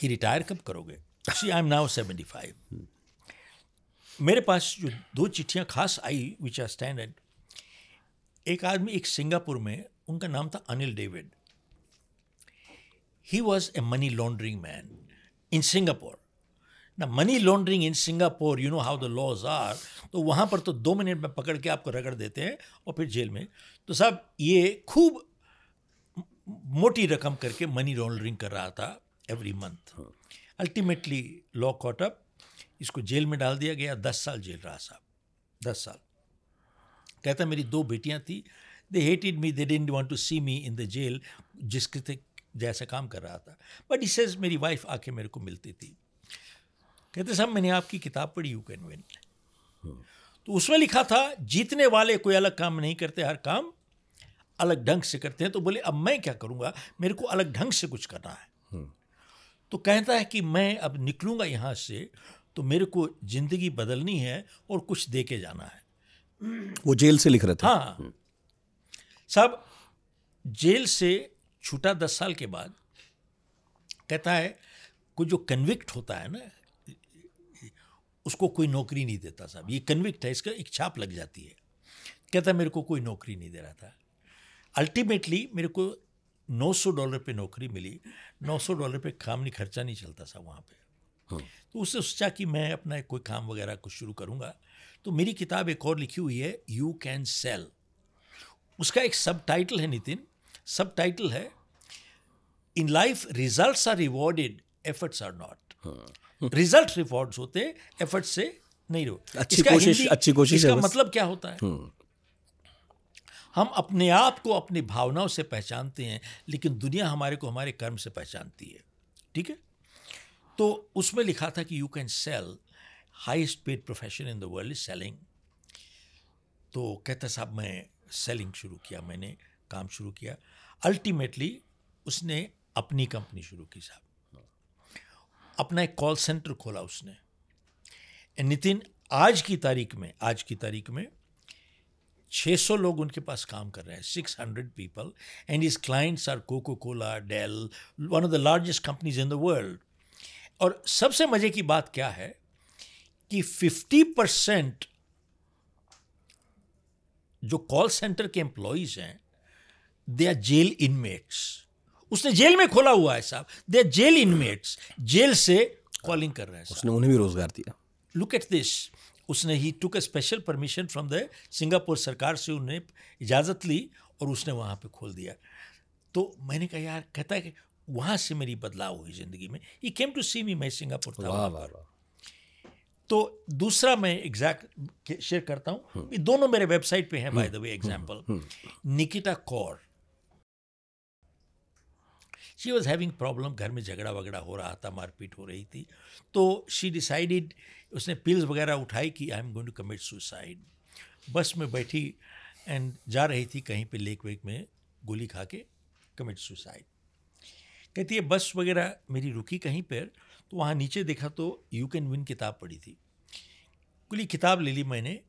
Speaker 1: कि रिटायर कब करोगे see I am now seventy five मेरे पास जो दो चिट्ठियाँ खास आई विच आर स्टैंड एक आदमी एक सिंगापुर में उनका नाम था Anil David he was a money laundering man in Singapore. ना money laundering in Singapore you know how the laws are तो वहाँ पर तो दो मिनट में पकड़ के आपको रगड़ देते हैं और फिर जेल में तो साहब ये खूब मोटी रकम करके मनी लॉन्ड्रिंग कर रहा था every month ultimately law caught up इसको जेल में डाल दिया गया दस साल जेल रहा साहब दस साल कहता मेरी दो बेटियाँ थी they hated me they didn't want to see me in the jail जिसके थे जैसा काम कर रहा था बट इसे मेरी वाइफ आके मेरे को मिलती थी कहते साहब मैंने आपकी किताब पढ़ी यू कैन विन तो उसमें लिखा था जीतने वाले कोई अलग काम नहीं करते हर काम अलग ढंग से करते हैं तो बोले अब मैं क्या करूंगा मेरे को अलग ढंग से कुछ करना है hmm. तो कहता है कि मैं अब निकलूंगा यहां से तो मेरे को ज़िंदगी बदलनी है और कुछ दे के जाना है
Speaker 2: वो जेल से लिख रहे थे
Speaker 1: हाँ hmm. साहब जेल से छूटा दस साल के बाद कहता है कोई जो कन्विक्ट होता है ना उसको कोई नौकरी नहीं देता साहब ये कन्विक्ट है इसका एक छाप लग जाती है कहता है मेरे को कोई नौकरी नहीं दे रहा था अल्टीमेटली मेरे को 900 डॉलर पे नौकरी मिली 900 डॉलर पे काम नहीं खर्चा नहीं चलता साहब वहाँ पे हाँ। तो उससे सोचा कि मैं अपना कोई काम वगैरह कुछ शुरू करूँगा तो मेरी किताब एक और लिखी हुई है यू कैन सेल उसका एक सब टाइटल है नितिन सब टाइटल है in life result are rewarded efforts are not result rewards होते एफर्ट्स से नहीं रो अच्छी कोशिश अच्छी कोशिश इसका मतलब क्या होता है हाँ। हम अपने आप को अपनी भावनाओं से पहचानते हैं लेकिन दुनिया हमारे को हमारे कर्म से पहचानती है ठीक है तो उसमें लिखा था कि you can sell highest paid profession in the world is selling तो कहता साहब मैं सेलिंग शुरू किया मैंने काम शुरू किया अल्टीमेटली उसने अपनी कंपनी शुरू की साहब अपना एक कॉल सेंटर खोला उसने नितिन आज की तारीख में आज की तारीख में 600 लोग उनके पास काम कर रहे हैं 600 people and his clients are Coca Cola Dell one of the largest companies in the world और सबसे मजे की बात क्या है कि 50 परसेंट जो कॉल सेंटर के एम्प्लॉयज हैं दे आर जेल इनमेट्स उसने जेल में खोला हुआ है साहब they are jail inmates jail से कॉलिंग कर रहे हैं
Speaker 2: उसने उन्हें भी रोजगार दिया
Speaker 1: लुक एट दिस उसने he took a special permission from the Singapore सरकार से उन्हें इजाज़त ली और उसने वहाँ पे खोल दिया तो मैंने कहा यार कहता है कि वहाँ से मेरी बदलाव हुई ज़िंदगी में ये केम टू सी मी मैं सिंगापुर था तो दूसरा मैं एग्जैक्ट शेयर करता हूँ हम्म। दोनों मेरे वेबसाइट पे हैं by the way example Nikita Kaur she was having problem घर में झगड़ा वगड़ा हो रहा था मारपीट हो रही थी तो शी डिसाइडेड उसने पिल्स वगैरह उठाई कि I am going to commit suicide bus में बैठी एंड जा रही थी कहीं पे लेक वेक में गोली खा के कमिट सुसाइड कहती है बस वगैरह मेरी रुकी कहीं पर तो वहाँ नीचे देखा तो यू कैन विन किताब पढ़ी थी खुली किताब ले ली मैंने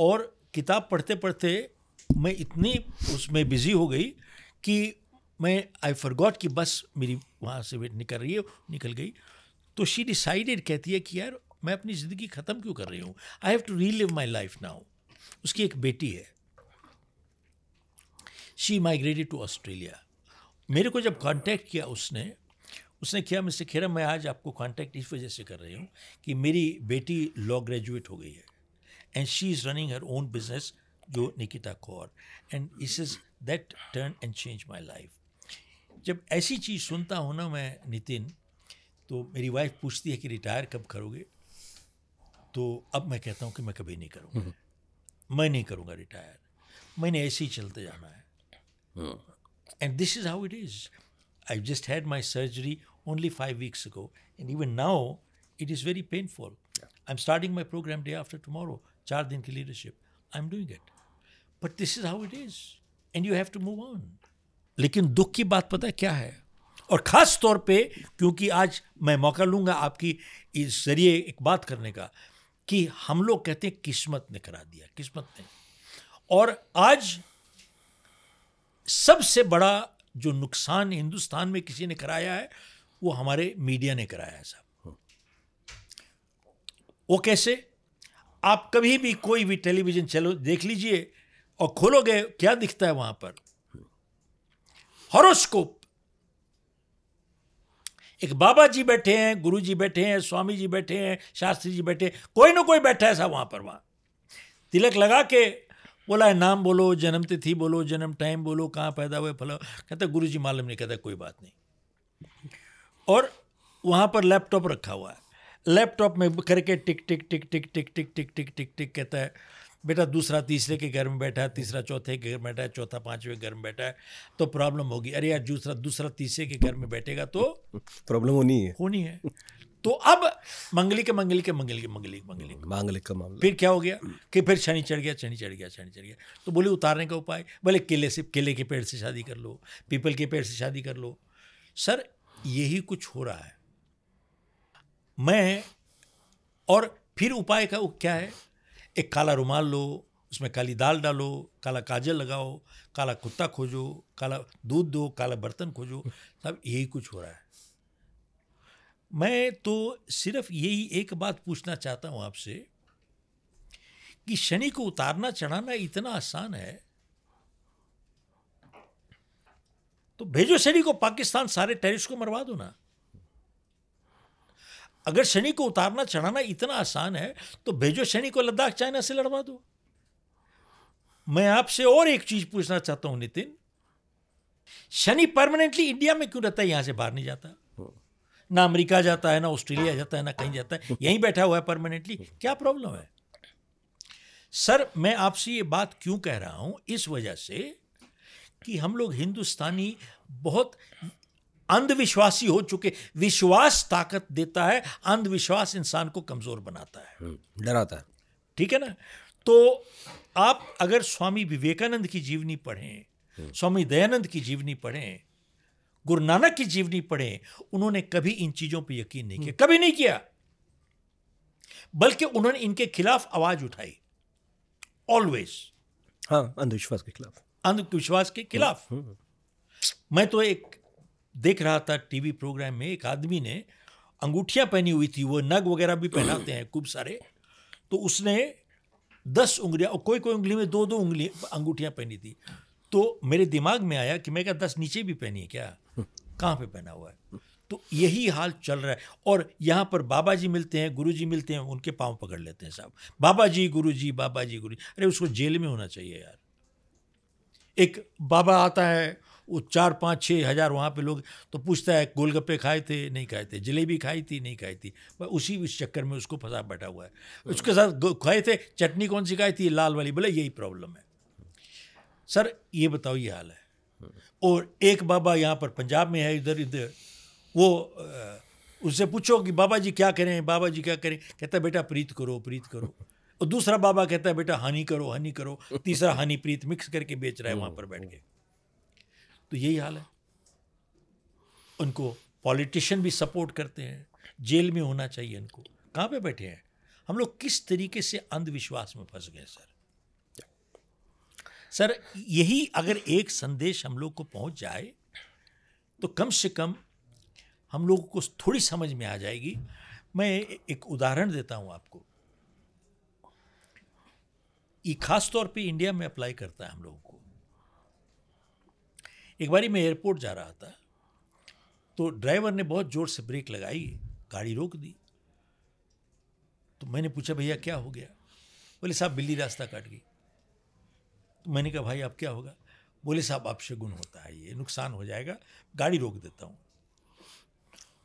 Speaker 1: और किताब पढ़ते पढ़ते मैं इतनी उसमें बिज़ी हो गई कि मैं आई फॉरगॉट कि बस मेरी वहाँ से वेट निकल रही है निकल गई तो शी डिसाइडेड कहती है कि यार मैं अपनी ज़िंदगी ख़त्म क्यों कर रही हूँ I have to relive my life now उसकी एक बेटी है शी माइग्रेटेड टू ऑस्ट्रेलिया मेरे को जब कांटेक्ट किया उसने उसने किया मिस्टर खेरा मैं आज आपको कांटेक्ट इस वजह से कर रही हूँ कि मेरी बेटी लॉ ग्रेजुएट हो गई है and she is running her own business जो Nikita Kaur and this is that turn and change my life जब ऐसी चीज़ सुनता हूँ ना मैं नितिन तो मेरी वाइफ पूछती है कि रिटायर कब करोगे तो अब मैं कहता हूँ कि मैं कभी नहीं करूँगा हम्म। मैं नहीं करूँगा रिटायर मैंने ऐसे ही चलते जाना है and this is how it is I just had my surgery only five weeks ago and even now it is very painful I am starting my programme day after tomorrow चार दिन की leadership I am doing it but this is how it is and you have to move on लेकिन दुख की बात पता है क्या है और ख़ास तौर पे क्योंकि आज मैं मौका लूंगा आपकी इस जरिए एक बात करने का कि हम लोग कहते हैं किस्मत ने करा दिया किस्मत ने और आज सबसे बड़ा जो नुकसान हिंदुस्तान में किसी ने कराया है वो हमारे मीडिया ने कराया है साहब हम्म। वो कैसे आप कभी भी कोई भी टेलीविज़न चलो देख लीजिए और खोलोगे क्या दिखता है वहां पर हॉरोस्कोप एक बाबा जी बैठे हैं गुरु जी बैठे हैं स्वामी जी बैठे हैं शास्त्री जी बैठे हैं कोई ना कोई बैठा है ऐसा वहां पर वहां तिलक लगा के बोला है नाम बोलो जन्म तिथि बोलो जन्म टाइम बोलो कहाँ पैदा हुए फल कहता गुरु जी मालूम नहीं कहता कोई बात नहीं और वहाँ पर लैपटॉप रखा हुआ है लैपटॉप में करके टिक टिक टिक टिक टिक टिक टिक टिक टिक टिक कहता है बेटा दूसरा तीसरे के घर में बैठा है तीसरा चौथे के घर में बैठा है चौथा पांचवें घर में बैठा है तो प्रॉब्लम होगी अरे यार दूसरा दूसरा तीसरे के घर में बैठेगा तो
Speaker 2: प्रॉब्लम होनी है
Speaker 1: होनी है तो अब मंगलिक मंगली के मंगली मंगलिक
Speaker 2: मांगलिक का मामला फिर
Speaker 1: क्या हो गया कि फिर शनि चढ़ गया शनि चढ़ गया शनि चढ़ गया तो बोले उतारने का उपाय बोले केले से केले के पेड़ से शादी कर लो पीपल के पेड़ से शादी कर लो सर यही कुछ हो रहा है मैं और फिर उपाय का क्या है एक काला रुमाल लो उसमें काली दाल डालो काला काजल लगाओ काला कुत्ता खोजो काला दूध दो काला बर्तन खोजो सब यही कुछ हो रहा है मैं तो सिर्फ यही एक बात पूछना चाहता हूँ आपसे कि शनि को उतारना चढ़ाना इतना आसान है तो भेजो शनि को पाकिस्तान सारे टेरिस को मरवा दो ना अगर शनि को उतारना चढ़ाना इतना आसान है तो भेजो शनि को लद्दाख चाइना से लड़वा दो मैं आपसे और एक चीज पूछना चाहता हूं नितिन शनि परमानेंटली इंडिया में क्यों रहता है यहां से बाहर नहीं जाता ना अमेरिका जाता है ना ऑस्ट्रेलिया जाता है ना कहीं जाता है यहीं बैठा हुआ है परमानेंटली क्या प्रॉब्लम है सर मैं आपसे ये बात क्यों कह रहा हूं इस वजह से कि हम लोग हिंदुस्तानी बहुत अंधविश्वासी हो चुके विश्वास ताकत देता है अंधविश्वास इंसान को कमज़ोर बनाता है हम्म, डराता है ठीक है ना तो आप अगर स्वामी विवेकानंद की जीवनी पढ़ें हम्म। स्वामी दयानंद की जीवनी पढ़ें गुरु नानक की जीवनी पढ़ें उन्होंने कभी इन चीज़ों पर यकीन नहीं किया हम्म। कभी नहीं किया बल्कि उन्होंने इनके खिलाफ आवाज़ उठाई ऑलवेज
Speaker 2: हाँ अंधविश्वास के खिलाफ
Speaker 1: अंधविश्वास के खिलाफ मैं तो एक देख रहा था टीवी प्रोग्राम में एक आदमी ने अंगूठियां पहनी हुई थी वो नग वगैरह भी पहनाते हैं खूब सारे तो उसने दस उंगलियां और कोई कोई उंगली में दो दो उंगली अंगूठियां पहनी थी तो मेरे दिमाग में आया कि मैं क्या दस नीचे भी पहनी है क्या कहाँ पे पहना हुआ है तो यही हाल चल रहा है और यहाँ पर बाबा जी मिलते हैं गुरु जी मिलते हैं उनके पाँव पकड़ लेते हैं साहब बाबा जी गुरु जी बाबा जी गुरु जी अरे उसको जेल में होना चाहिए यार एक बाबा आता है वो चार पाँच छः हज़ार वहाँ पे लोग तो पूछता है गोलगप्पे खाए थे नहीं खाए थे जलेबी खाई थी नहीं खाई थी वह उसी उस चक्कर में उसको फंसा बैठा हुआ है उसके साथ खाए थे चटनी कौन सी खाई थी लाल वाली बोले यही प्रॉब्लम है सर ये बताओ ये हाल है और एक बाबा यहाँ पर पंजाब में है इधर इधर वो उससे पूछो कि बाबा जी क्या करें बाबा जी क्या करें कहता है बेटा प्रीत करो प्रीत करो और दूसरा बाबा कहता है बेटा हानि करो हानि करो तीसरा हानि प्रीत मिक्स करके बेच रहा है वहाँ पर बैठ के तो यही हाल है उनको पॉलिटिशियन भी सपोर्ट करते हैं जेल में होना चाहिए उनको कहाँ पे बैठे हैं हम लोग किस तरीके से अंधविश्वास में फंस गए सर सर यही अगर एक संदेश हम लोग को पहुंच जाए तो कम से कम हम लोगों को थोड़ी समझ में आ जाएगी मैं एक उदाहरण देता हूं आपको ये खास तौर पे इंडिया में अप्लाई करता है हम लोगों को एक बारी मैं एयरपोर्ट जा रहा था तो ड्राइवर ने बहुत ज़ोर से ब्रेक लगाई गाड़ी रोक दी तो मैंने पूछा भैया क्या हो गया बोले साहब बिल्ली रास्ता काट गई तो मैंने कहा भाई आप क्या होगा बोले साहब आपसे गुण होता है ये नुकसान हो जाएगा गाड़ी रोक देता हूँ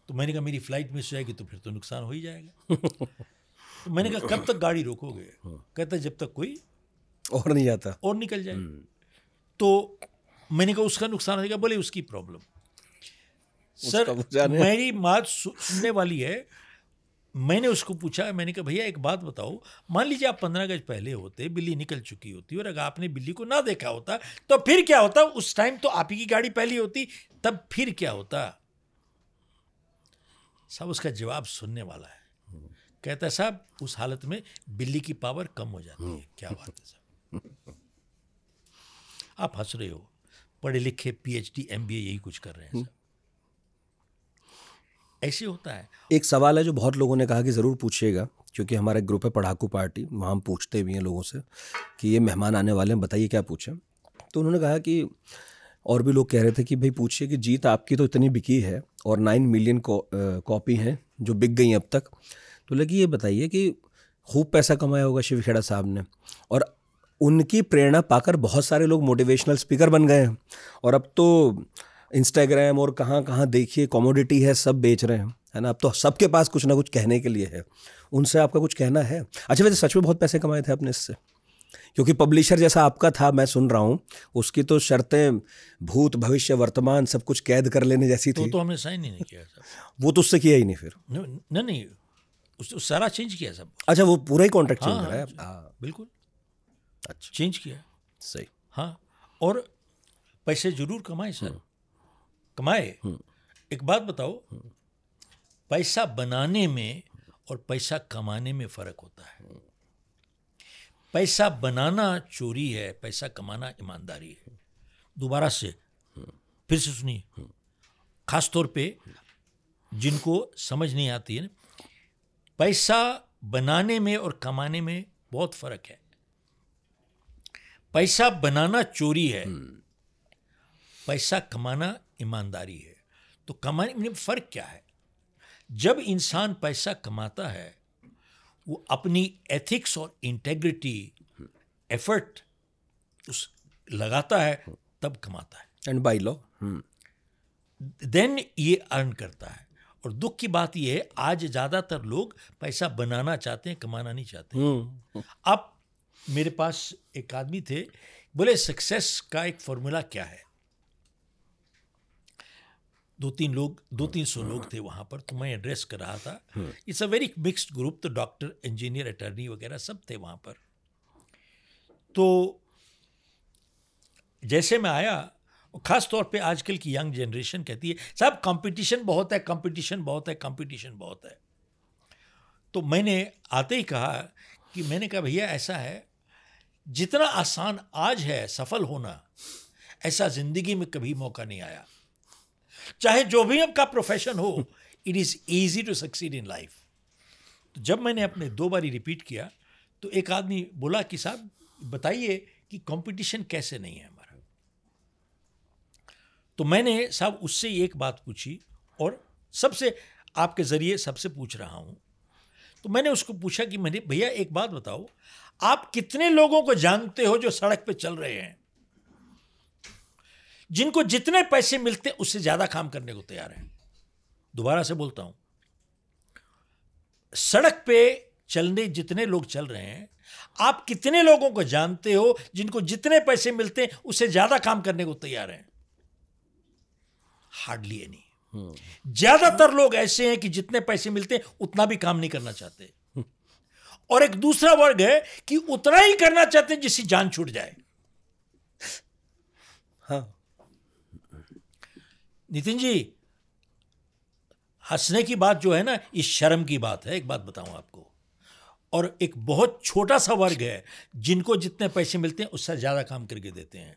Speaker 1: तो मैंने कहा मेरी फ्लाइट मिस हो जाएगी तो फिर तो नुकसान हो ही जाएगा तो मैंने कहा कब तक गाड़ी रोकोगे हाँ। कहता जब तक कोई और नहीं जाता और निकल जाए हम्म। तो मैंने कहा उसका नुकसान होगा बोले उसकी प्रॉब्लम सर मेरी बात सुनने वाली है मैंने उसको पूछा मैंने कहा भैया एक बात बताओ मान लीजिए आप पंद्रह अगस्त पहले होते बिल्ली निकल चुकी होती और अगर आपने बिल्ली को ना देखा होता तो फिर क्या होता उस टाइम तो आप ही की गाड़ी पहली होती तब फिर क्या होता सब उसका जवाब सुनने वाला है कहता है साहब उस हालत में बिल्ली की पावर कम हो जाती है हम्म। क्या बात है साहब आप हंस रहे हो पढ़े लिखे पीएचडी एमबीए यही कुछ कर रहे हैं हम्म। ऐसे होता है
Speaker 2: एक सवाल है जो बहुत लोगों ने कहा कि ज़रूर पूछिएगा क्योंकि हमारा ग्रुप है पढ़ाकू पार्टी वहाँ हम पूछते भी हैं लोगों से कि ये मेहमान आने वाले हैं बताइए क्या पूछें तो उन्होंने कहा कि और भी लोग कह रहे थे कि भाई पूछिए कि जीत आपकी तो इतनी बिकी है और नाइन मिलियन कॉपी हैं जो बिक गई अब तक तो लगी ये बताइए कि खूब पैसा कमाया होगा शिव खेड़ा साहब ने और उनकी प्रेरणा पाकर बहुत सारे लोग मोटिवेशनल स्पीकर बन गए हैं और अब तो इंस्टाग्राम और कहाँ कहाँ देखिए कॉमोडिटी है सब बेच रहे हैं है ना अब तो सबके पास कुछ ना कुछ कहने के लिए है उनसे आपका कुछ कहना है अच्छा वैसे सच में बहुत पैसे कमाए थे आपने इससे क्योंकि पब्लिशर जैसा आपका था मैं सुन रहा हूँ उसकी तो शर्तें भूत भविष्य वर्तमान सब कुछ कैद कर लेने जैसी तो थी तो, तो
Speaker 1: हमने साइन ही नहीं किया
Speaker 2: वो तो उससे किया ही नहीं फिर
Speaker 1: नहीं नहीं उस, उस सारा चेंज किया सब
Speaker 2: अच्छा वो पूरा ही कॉन्ट्रैक्ट चेंज हाँ, है
Speaker 1: हाँ, बिल्कुल अच्छा चेंज किया सही हाँ और पैसे जरूर कमाए सर हम्म। कमाए हम्म। एक बात बताओ हम्म। पैसा बनाने में और पैसा कमाने में फर्क होता है पैसा बनाना चोरी है पैसा कमाना ईमानदारी है दोबारा से फिर से सुनिए खास तौर पे जिनको समझ नहीं आती है पैसा बनाने में और कमाने में बहुत फर्क है पैसा बनाना चोरी है हम्म। पैसा कमाना ईमानदारी है तो कमाने में फर्क क्या है जब इंसान पैसा कमाता है वो अपनी एथिक्स और इंटेग्रिटी एफर्ट उस लगाता है तब कमाता है एंड बाई लॉ देन ये अर्न करता है और दुख की बात यह है आज ज़्यादातर लोग पैसा बनाना चाहते हैं कमाना नहीं चाहते आप हम्म। मेरे पास एक आदमी थे बोले सक्सेस का एक फॉर्मूला क्या है दो तीन लोग दो तीन सौ लोग थे वहां पर तो मैं एड्रेस कर रहा था it's a very mixed group तो डॉक्टर इंजीनियर अटर्नी वगैरह सब थे वहां पर तो जैसे मैं आया खास तौर पे आजकल की यंग जनरेशन कहती है साहब कंपटीशन बहुत है कंपटीशन बहुत है कंपटीशन बहुत है तो मैंने आते ही कहा कि मैंने कहा भैया ऐसा है जितना आसान आज है सफल होना ऐसा जिंदगी में कभी मौका नहीं आया चाहे जो भी आपका प्रोफेशन हो it is easy to succeed in life तो जब मैंने अपने दो बारी रिपीट किया तो एक आदमी बोला कि साहब बताइए कि कंपटीशन कैसे नहीं है हमारा तो मैंने साहब उससे एक बात पूछी और सबसे आपके ज़रिए सबसे पूछ रहा हूं तो मैंने उसको पूछा कि मैंने भैया एक बात बताओ आप कितने लोगों को जानते हो जो सड़क पे चल रहे हैं जिनको जितने पैसे मिलते उससे ज्यादा काम करने को तैयार हैं दोबारा से बोलता हूं सड़क पे चलने जितने लोग चल रहे हैं आप कितने लोगों को जानते हो जिनको जितने पैसे मिलते हैं उससे ज्यादा काम करने को तैयार हैं हार्डली हम्म। एनी ज्यादातर लोग ऐसे हैं कि जितने पैसे मिलते हैं उतना भी काम नहीं करना चाहते और एक दूसरा वर्ग है कि उतना ही करना चाहते हैं जिससे जान छूट जाए हाँ नितिन जी हंसने की बात जो है ना ये शर्म की बात है एक बात बताऊं आपको और एक बहुत छोटा सा वर्ग है जिनको जितने पैसे मिलते हैं उससे ज़्यादा काम करके देते हैं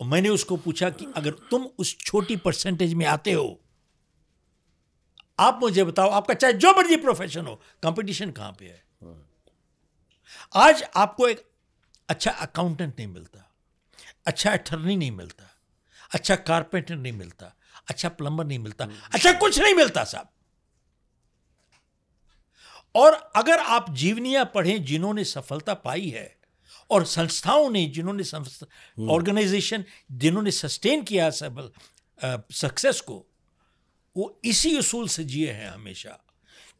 Speaker 1: और मैंने उसको पूछा कि अगर तुम उस छोटी परसेंटेज में आते हो आप मुझे बताओ आपका चाहे जो मर्जी प्रोफेशन हो कंपटीशन कहां पे है आज आपको एक अच्छा अकाउंटेंट नहीं मिलता अच्छा अटर्नी नहीं मिलता अच्छा कारपेंटर नहीं मिलता अच्छा प्लम्बर नहीं मिलता अच्छा कुछ नहीं मिलता साहब और अगर आप जीवनियां पढ़ें जिन्होंने सफलता पाई है और संस्थाओं ने जिन्होंने ऑर्गेनाइजेशन हम्म। जिन्होंने सस्टेन किया सफल सक्सेस को वो इसी उसूल से जिए हैं हमेशा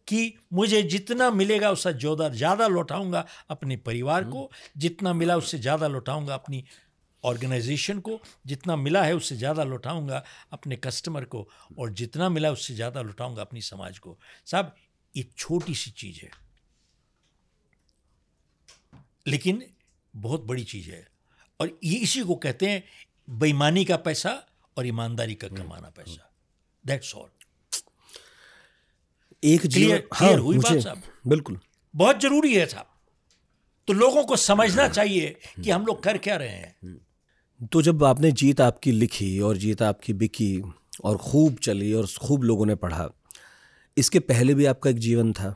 Speaker 1: कि मुझे जितना मिलेगा उससे ज़्यादा ज़्यादा लौटाऊंगा अपने परिवार हम्म। को जितना मिला उससे ज़्यादा लौटाऊंगा अपनी ऑर्गेनाइजेशन को जितना मिला है उससे ज़्यादा लौटाऊंगा अपने कस्टमर को और जितना मिला उससे ज़्यादा लौटाऊंगा अपनी समाज को साहब ये छोटी सी चीज़ है लेकिन बहुत बड़ी चीज़ है और ये इसी को कहते हैं बेईमानी का पैसा और ईमानदारी का हम्म, कमाना हम्म। पैसा दैट्स ऑल
Speaker 2: एक जीवन हाँ, हुई बात साहब बिल्कुल
Speaker 1: बहुत जरूरी है साहब तो लोगों को समझना चाहिए कि हम लोग कर क्या रहे हैं तो जब
Speaker 2: आपने जीत आपकी लिखी और जीत आपकी बिकी और खूब चली और खूब लोगों ने पढ़ा इसके पहले भी आपका एक जीवन था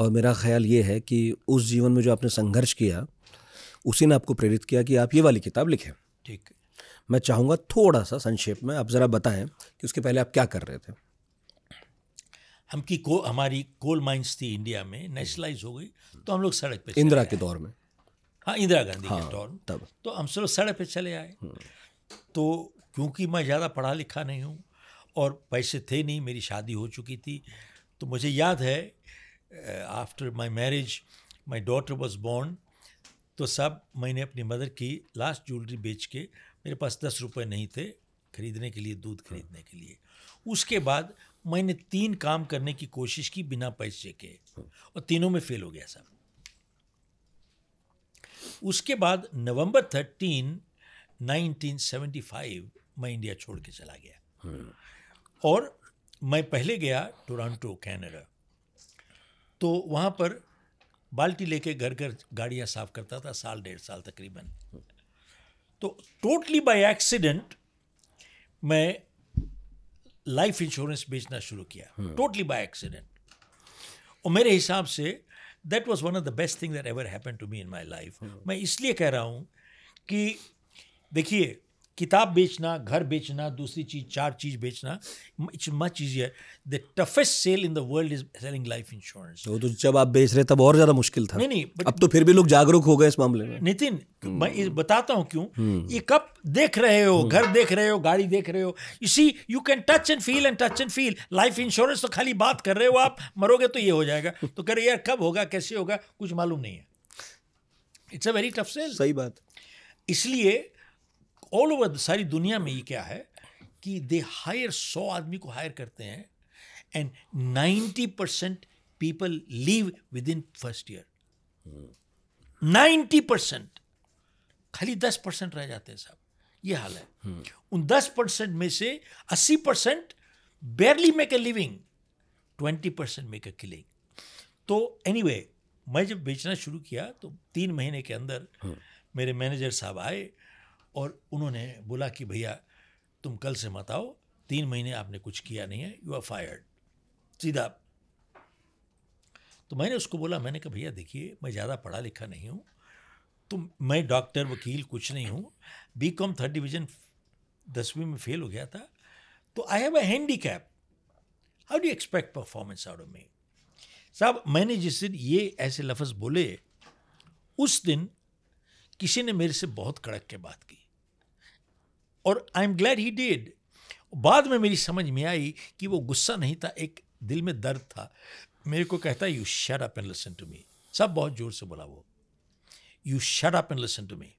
Speaker 2: और मेरा ख्याल ये है कि उस जीवन में जो आपने संघर्ष किया उसी ने आपको प्रेरित किया कि आप ये वाली किताब लिखें ठीक मैं चाहूँगा थोड़ा सा संक्षेप में आप ज़रा बताएं कि उसके पहले आप क्या कर रहे थे
Speaker 1: हमकी को हमारी कोल माइंस थी इंडिया में नेशनलाइज हो गई तो हम लोग सड़क पे इंदिरा के दौर में हाँ इंदिरा गांधी हाँ, के दौर में तब तो हम सब सड़क पे चले आए हम्म। तो क्योंकि मैं ज़्यादा पढ़ा लिखा नहीं हूँ और पैसे थे नहीं मेरी शादी हो चुकी थी तो मुझे याद है after my marriage my daughter was born तो सब मैंने अपनी मदर की लास्ट ज्वेलरी बेच के मेरे पास दस रुपये नहीं थे खरीदने के लिए दूध खरीदने के लिए उसके बाद मैंने तीन काम करने की कोशिश की बिना पैसे के और तीनों में फेल हो गया सर उसके बाद नवंबर थर्टीन 1975 मैं इंडिया छोड़ के चला गया और मैं पहले गया टोरंटो कैनेडा तो वहाँ पर बाल्टी लेके घर घर गाड़ियाँ साफ करता था साल डेढ़ साल तकरीबन तो टोटली बाय एक्सीडेंट मैं लाइफ इंश्योरेंस बेचना शुरू किया टोटली बाय एक्सीडेंट और मेरे हिसाब से that was one of the best thing that ever happen to me in my life मैं इसलिए कह रहा हूँ कि देखिए किताब बेचना घर बेचना दूसरी चीज़ चार चीज़ बेचना it's much easier the toughest sell in the world is selling life insurance
Speaker 2: तो जब आप बेच रहे तब और ज़्यादा मुश्किल था नहीं नहीं अब तो फिर भी लोग जागरूक हो गए इस
Speaker 1: मामले में नितिन हम्म। मैं बताता हूँ क्यों हम्म। ये कब देख रहे हो हम्म। घर देख रहे हो गाड़ी देख रहे हो इसी you can touch and feel and touch and feel life insurance तो खाली बात कर रहे हो आप मरोगे तो ये हो जाएगा तो कह रहे यार कब होगा कैसे होगा कुछ मालूम नहीं है it's a very tough sell सही बात इसलिए ऑल ओवर सारी दुनिया में ये क्या है कि दे हायर सौ आदमी को हायर करते हैं and ninety percent people leave within first year ninety percent खाली दस परसेंट रह जाते हैं साहब ये हाल है उन दस परसेंट में से अस्सी percent barely make a living twenty percent make a killing तो एनी anyway, मैं जब बेचना शुरू किया तो तीन महीने के अंदर मेरे मैनेजर साहब आए और उन्होंने बोला कि भैया तुम कल से मत आओ तीन महीने आपने कुछ किया नहीं है यू आर फायर्ड सीधा तो मैंने उसको बोला मैंने कहा भैया देखिए मैं ज़्यादा पढ़ा लिखा नहीं हूँ तो मैं डॉक्टर वकील कुछ नहीं हूँ बी कॉम थर्ड डिवीजन दसवीं में फेल हो गया था तो I have a handicap how do expect performance out of me साहब मैंने जिस दिन ये ऐसे लफ्ज़ बोले उस दिन किसी ने मेरे से बहुत कड़क के बात की और I am glad he did बाद में मेरी समझ में आई कि वो गुस्सा नहीं था एक दिल में दर्द था मेरे को कहता you shut up and listen to me सब बहुत जोर से बोला वो you shut up and listen to me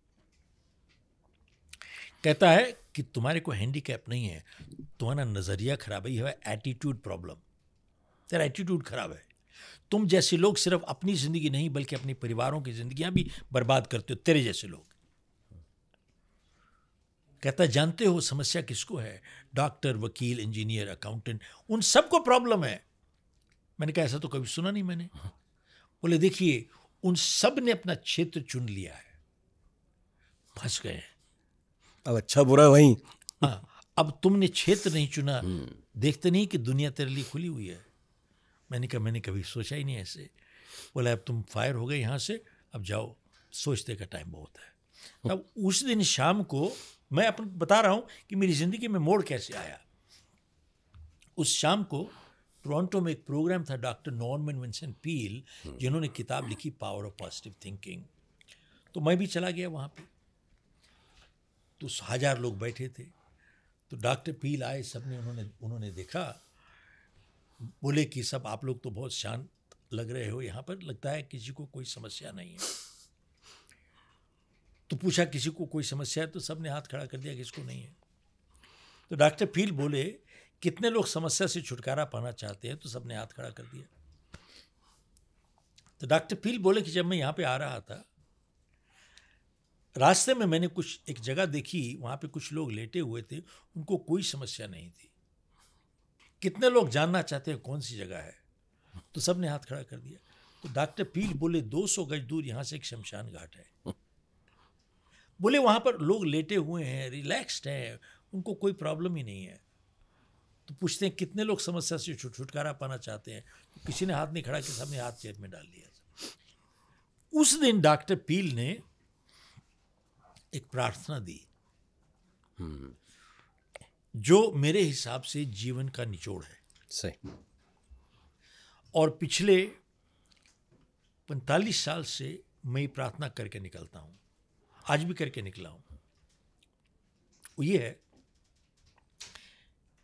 Speaker 1: कहता है कि तुम्हारे को हैंडीकैप नहीं है तुम्हारा नज़रिया खराब है यह है एटीट्यूड प्रॉब्लम तेरा एटीट्यूड खराब है तुम जैसे लोग सिर्फ अपनी ज़िंदगी नहीं बल्कि अपने परिवारों की जिंदगियां भी बर्बाद करते हो तेरे जैसे लोग कहता जानते हो समस्या किसको है डॉक्टर वकील इंजीनियर अकाउंटेंट उन सबको प्रॉब्लम है मैंने कहा ऐसा तो कभी सुना नहीं मैंने बोले देखिए उन सब ने अपना क्षेत्र चुन लिया है फंस गए अब अच्छा बुरा वही हाँ अब तुमने क्षेत्र नहीं चुना हम्म। देखते नहीं कि दुनिया तेरे लिए खुली हुई है मैंने कहा मैंने कभी सोचा ही नहीं ऐसे बोला अब तुम फायर हो गए यहाँ से अब जाओ सोचते का टाइम बहुत है हम्म। अब उस दिन शाम को मैं अपन बता रहा हूँ कि मेरी ज़िंदगी में मोड़ कैसे आया उस शाम को टोरंटो में एक प्रोग्राम था डॉक्टर नॉर्मन विंसेंट पील जिन्होंने किताब लिखी पावर ऑफ पॉजिटिव थिंकिंग तो मैं भी चला गया वहाँ पे तो हज़ार लोग बैठे थे तो डॉक्टर पील आए सब ने उन्होंने उन्होंने देखा बोले कि सब आप लोग तो बहुत शांत लग रहे हो यहाँ पर लगता है किसी को कोई समस्या नहीं है तो पूछा किसी को कोई समस्या है तो सब ने हाथ खड़ा कर दिया कि इसको नहीं है तो डॉक्टर फील बोले कितने लोग समस्या से छुटकारा पाना चाहते हैं तो सब ने हाथ खड़ा कर दिया तो डॉक्टर फील बोले कि जब मैं यहाँ पे आ रहा था रास्ते में मैंने कुछ एक जगह देखी वहाँ पे कुछ लोग लेटे हुए थे उनको कोई समस्या नहीं थी कितने लोग जानना चाहते हैं कौन सी जगह है तो सब ने हाथ खड़ा कर दिया तो डॉक्टर पील बोले 200 गज दूर यहाँ से एक शमशान घाट है बोले वहाँ पर लोग लेटे हुए हैं रिलैक्स्ड हैं उनको कोई प्रॉब्लम ही नहीं है तो पूछते हैं कितने लोग समस्या से छुट छुटकारा पाना चाहते हैं तो किसी ने हाथ नहीं खड़ा किया सबने हाथ जेब में डाल लिया उस दिन डॉक्टर पील ने एक प्रार्थना दी जो मेरे हिसाब से जीवन का निचोड़ है सही और पिछले पैंतालीस साल से मैं प्रार्थना करके निकलता हूँ आज भी करके निकला हूँ वो ये है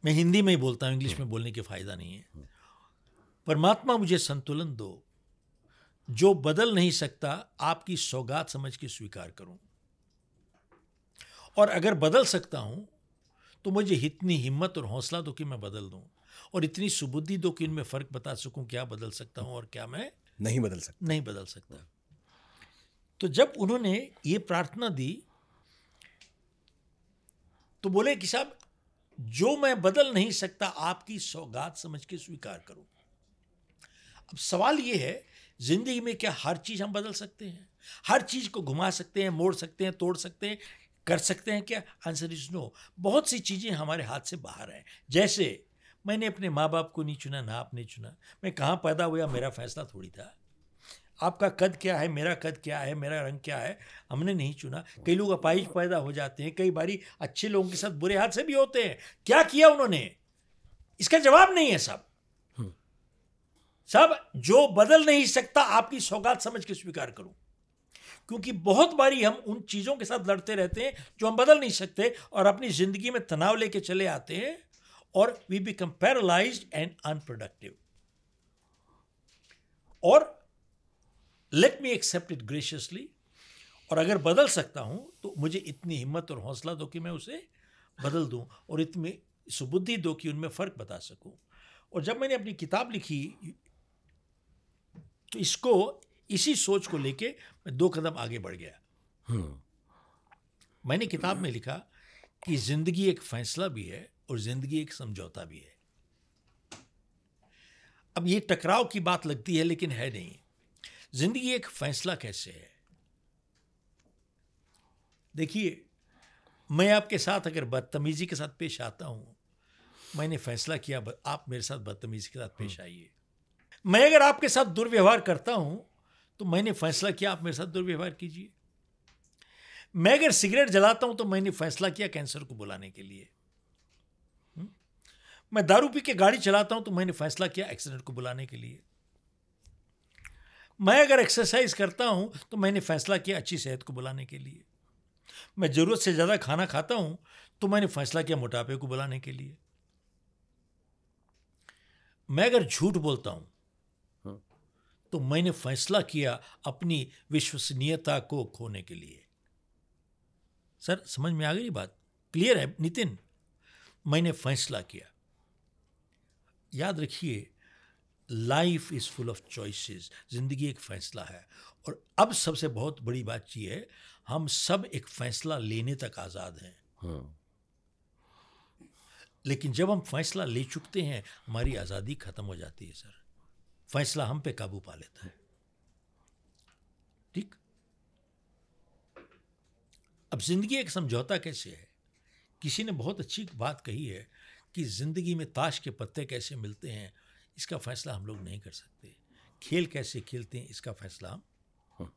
Speaker 1: मैं हिंदी में ही बोलता हूँ इंग्लिश में बोलने के फ़ायदा नहीं है परमात्मा मुझे संतुलन दो जो बदल नहीं सकता आपकी सौगात समझ के स्वीकार करूं और अगर बदल सकता हूं तो मुझे इतनी हिम्मत और हौसला दो कि मैं बदल दूं और इतनी सुबुद्धि दो कि इनमें फ़र्क बता सकूं क्या बदल सकता हूं और क्या मैं
Speaker 2: नहीं बदल सकता नहीं
Speaker 1: बदल सकता तो जब उन्होंने ये प्रार्थना दी तो बोले कि साहब जो मैं बदल नहीं सकता आपकी सौगात समझ के स्वीकार करूं अब सवाल ये है जिंदगी में क्या हर चीज़ हम बदल सकते हैं हर चीज़ को घुमा सकते हैं मोड़ सकते हैं तोड़ सकते हैं कर सकते हैं क्या आंसर इज नो बहुत सी चीज़ें हमारे हाथ से बाहर हैं जैसे मैंने अपने माँ बाप को नहीं चुना ना आपने चुना मैं कहाँ पैदा हुआ मेरा फैसला थोड़ी था आपका कद क्या है मेरा कद क्या है मेरा रंग क्या है हमने नहीं चुना कई लोग अपाहिज पैदा हो जाते हैं कई बारी अच्छे लोगों के साथ बुरे हाथ से भी होते हैं क्या किया उन्होंने इसका जवाब नहीं है सब हम्म। सब जो बदल नहीं सकता आपकी सौगात समझ के स्वीकार करूं क्योंकि बहुत बारी हम उन चीज़ों के साथ लड़ते रहते हैं जो हम बदल नहीं सकते और अपनी ज़िंदगी में तनाव लेके चले आते हैं और we become paralyse and unproductive और let me accept it graciously और अगर बदल सकता हूँ तो मुझे इतनी हिम्मत और हौसला दो कि मैं उसे बदल दूँ और इतनी सुबुद्धि दो कि उनमें फ़र्क बता सकूँ और जब मैंने अपनी किताब लिखी तो इसको इसी सोच को लेके मैं दो कदम आगे बढ़ गया हम्म। मैंने किताब में लिखा कि ज़िंदगी एक फ़ैसला भी है और ज़िंदगी एक समझौता भी है अब ये टकराव की बात लगती है लेकिन है नहीं जिंदगी एक फैसला कैसे है देखिए मैं आपके साथ अगर बदतमीजी के साथ पेश आता हूँ मैंने फैसला किया आप मेरे साथ बदतमीजी के साथ पेश हम्म। आइए मैं अगर आपके साथ दुर्व्यवहार करता हूं तो मैंने फैसला किया आप मेरे साथ दुर्व्यवहार कीजिए मैं अगर सिगरेट जलाता हूँ तो मैंने फैसला किया कैंसर को बुलाने के लिए हम्म। मैं दारू पी के गाड़ी चलाता हूँ तो मैंने फैसला किया एक्सीडेंट को बुलाने के लिए मैं अगर एक्सरसाइज करता हूँ तो मैंने फैसला किया अच्छी सेहत को बुलाने के लिए मैं ज़रूरत से ज़्यादा खाना खाता हूँ तो मैंने फैसला किया मोटापे को बुलाने के लिए मैं अगर झूठ बोलता हूँ हाँ। तो मैंने फैसला किया अपनी विश्वसनीयता को खोने के लिए सर समझ में आ गई बात क्लियर है नितिन मैंने फैसला किया याद रखिए life is full of choices ज़िंदगी एक फ़ैसला है और अब सबसे बहुत बड़ी बात यह है हम सब एक फ़ैसला लेने तक आज़ाद हैं हाँ। लेकिन जब हम फैसला ले चुकते हैं हमारी आज़ादी ख़त्म हो जाती है सर फैसला हम पे काबू पा लेता है ठीक अब ज़िंदगी एक समझौता कैसे है किसी ने बहुत अच्छी बात कही है कि ज़िंदगी में ताश के पत्ते कैसे मिलते हैं इसका फैसला हम लोग नहीं कर सकते खेल कैसे खेलते हैं इसका फैसला हम हाँ।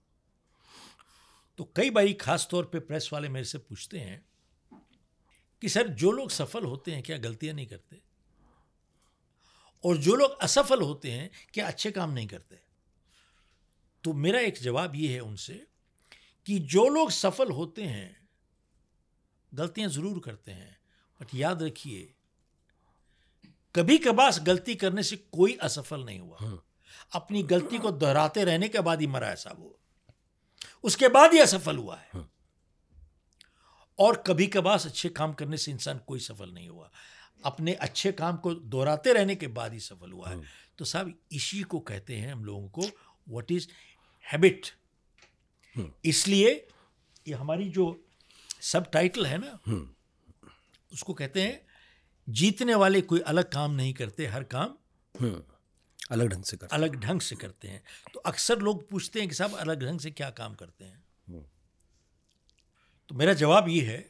Speaker 1: तो कई बार खास तौर पे प्रेस वाले मेरे से पूछते हैं कि सर जो लोग सफल होते हैं क्या गलतियां नहीं करते और जो लोग असफल होते हैं क्या अच्छे काम नहीं करते तो मेरा एक जवाब ये है उनसे कि जो लोग सफल होते हैं गलतियां ज़रूर करते हैं बट याद रखिए कभी कभार गलती करने से कोई असफल नहीं हुआ हाँ। अपनी गलती को दोहराते रहने के बाद ही मरा है साहब वो उसके बाद ही असफल हुआ है हाँ। और कभी कभार अच्छे काम करने से इंसान कोई सफल नहीं हुआ अपने अच्छे काम को दोहराते रहने के बाद ही सफल हुआ है हाँ। तो साहब इसी को कहते हैं हम लोगों को वट इज हैबिट इसलिए ये हमारी जो सब टाइटल है ना उसको कहते हैं जीतने वाले कोई अलग काम नहीं करते हर काम हम्म, अलग ढंग से करते अलग ढंग से करते हैं तो अक्सर लोग पूछते हैं कि साहब अलग ढंग से क्या काम करते हैं हम्म। तो मेरा जवाब ये है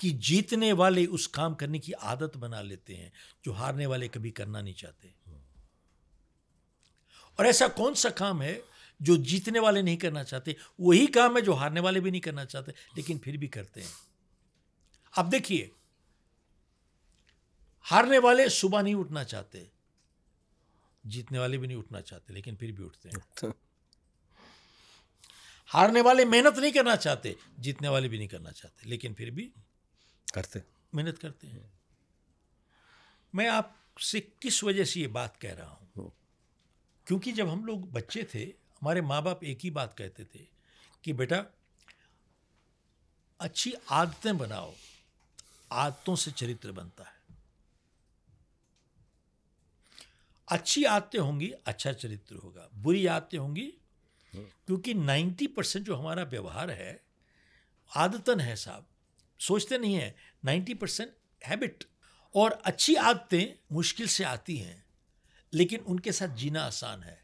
Speaker 1: कि जीतने वाले उस काम करने की आदत बना लेते हैं जो हारने वाले कभी करना नहीं चाहते और ऐसा कौन सा काम है जो जीतने वाले नहीं करना चाहते वही काम है जो हारने वाले भी नहीं करना चाहते लेकिन फिर भी करते हैं अब देखिए हारने वाले सुबह नहीं उठना चाहते जीतने वाले भी नहीं उठना चाहते लेकिन फिर भी उठते हैं तो। हारने वाले मेहनत नहीं करना चाहते जीतने वाले भी नहीं करना चाहते लेकिन फिर भी करते मेहनत करते हैं मैं आपसे किस वजह से ये बात कह रहा हूं हम्म। क्योंकि जब हम लोग बच्चे थे हमारे माँ बाप एक ही बात कहते थे कि बेटा अच्छी आदतें बनाओ आदतों से चरित्र बनता है अच्छी आदतें होंगी अच्छा चरित्र होगा बुरी आदतें होंगी क्योंकि नाइन्टी परसेंट जो हमारा व्यवहार है आदतन है साहब सोचते नहीं है नाइन्टी परसेंट हैबिट और अच्छी आदतें मुश्किल से आती हैं लेकिन उनके साथ जीना आसान है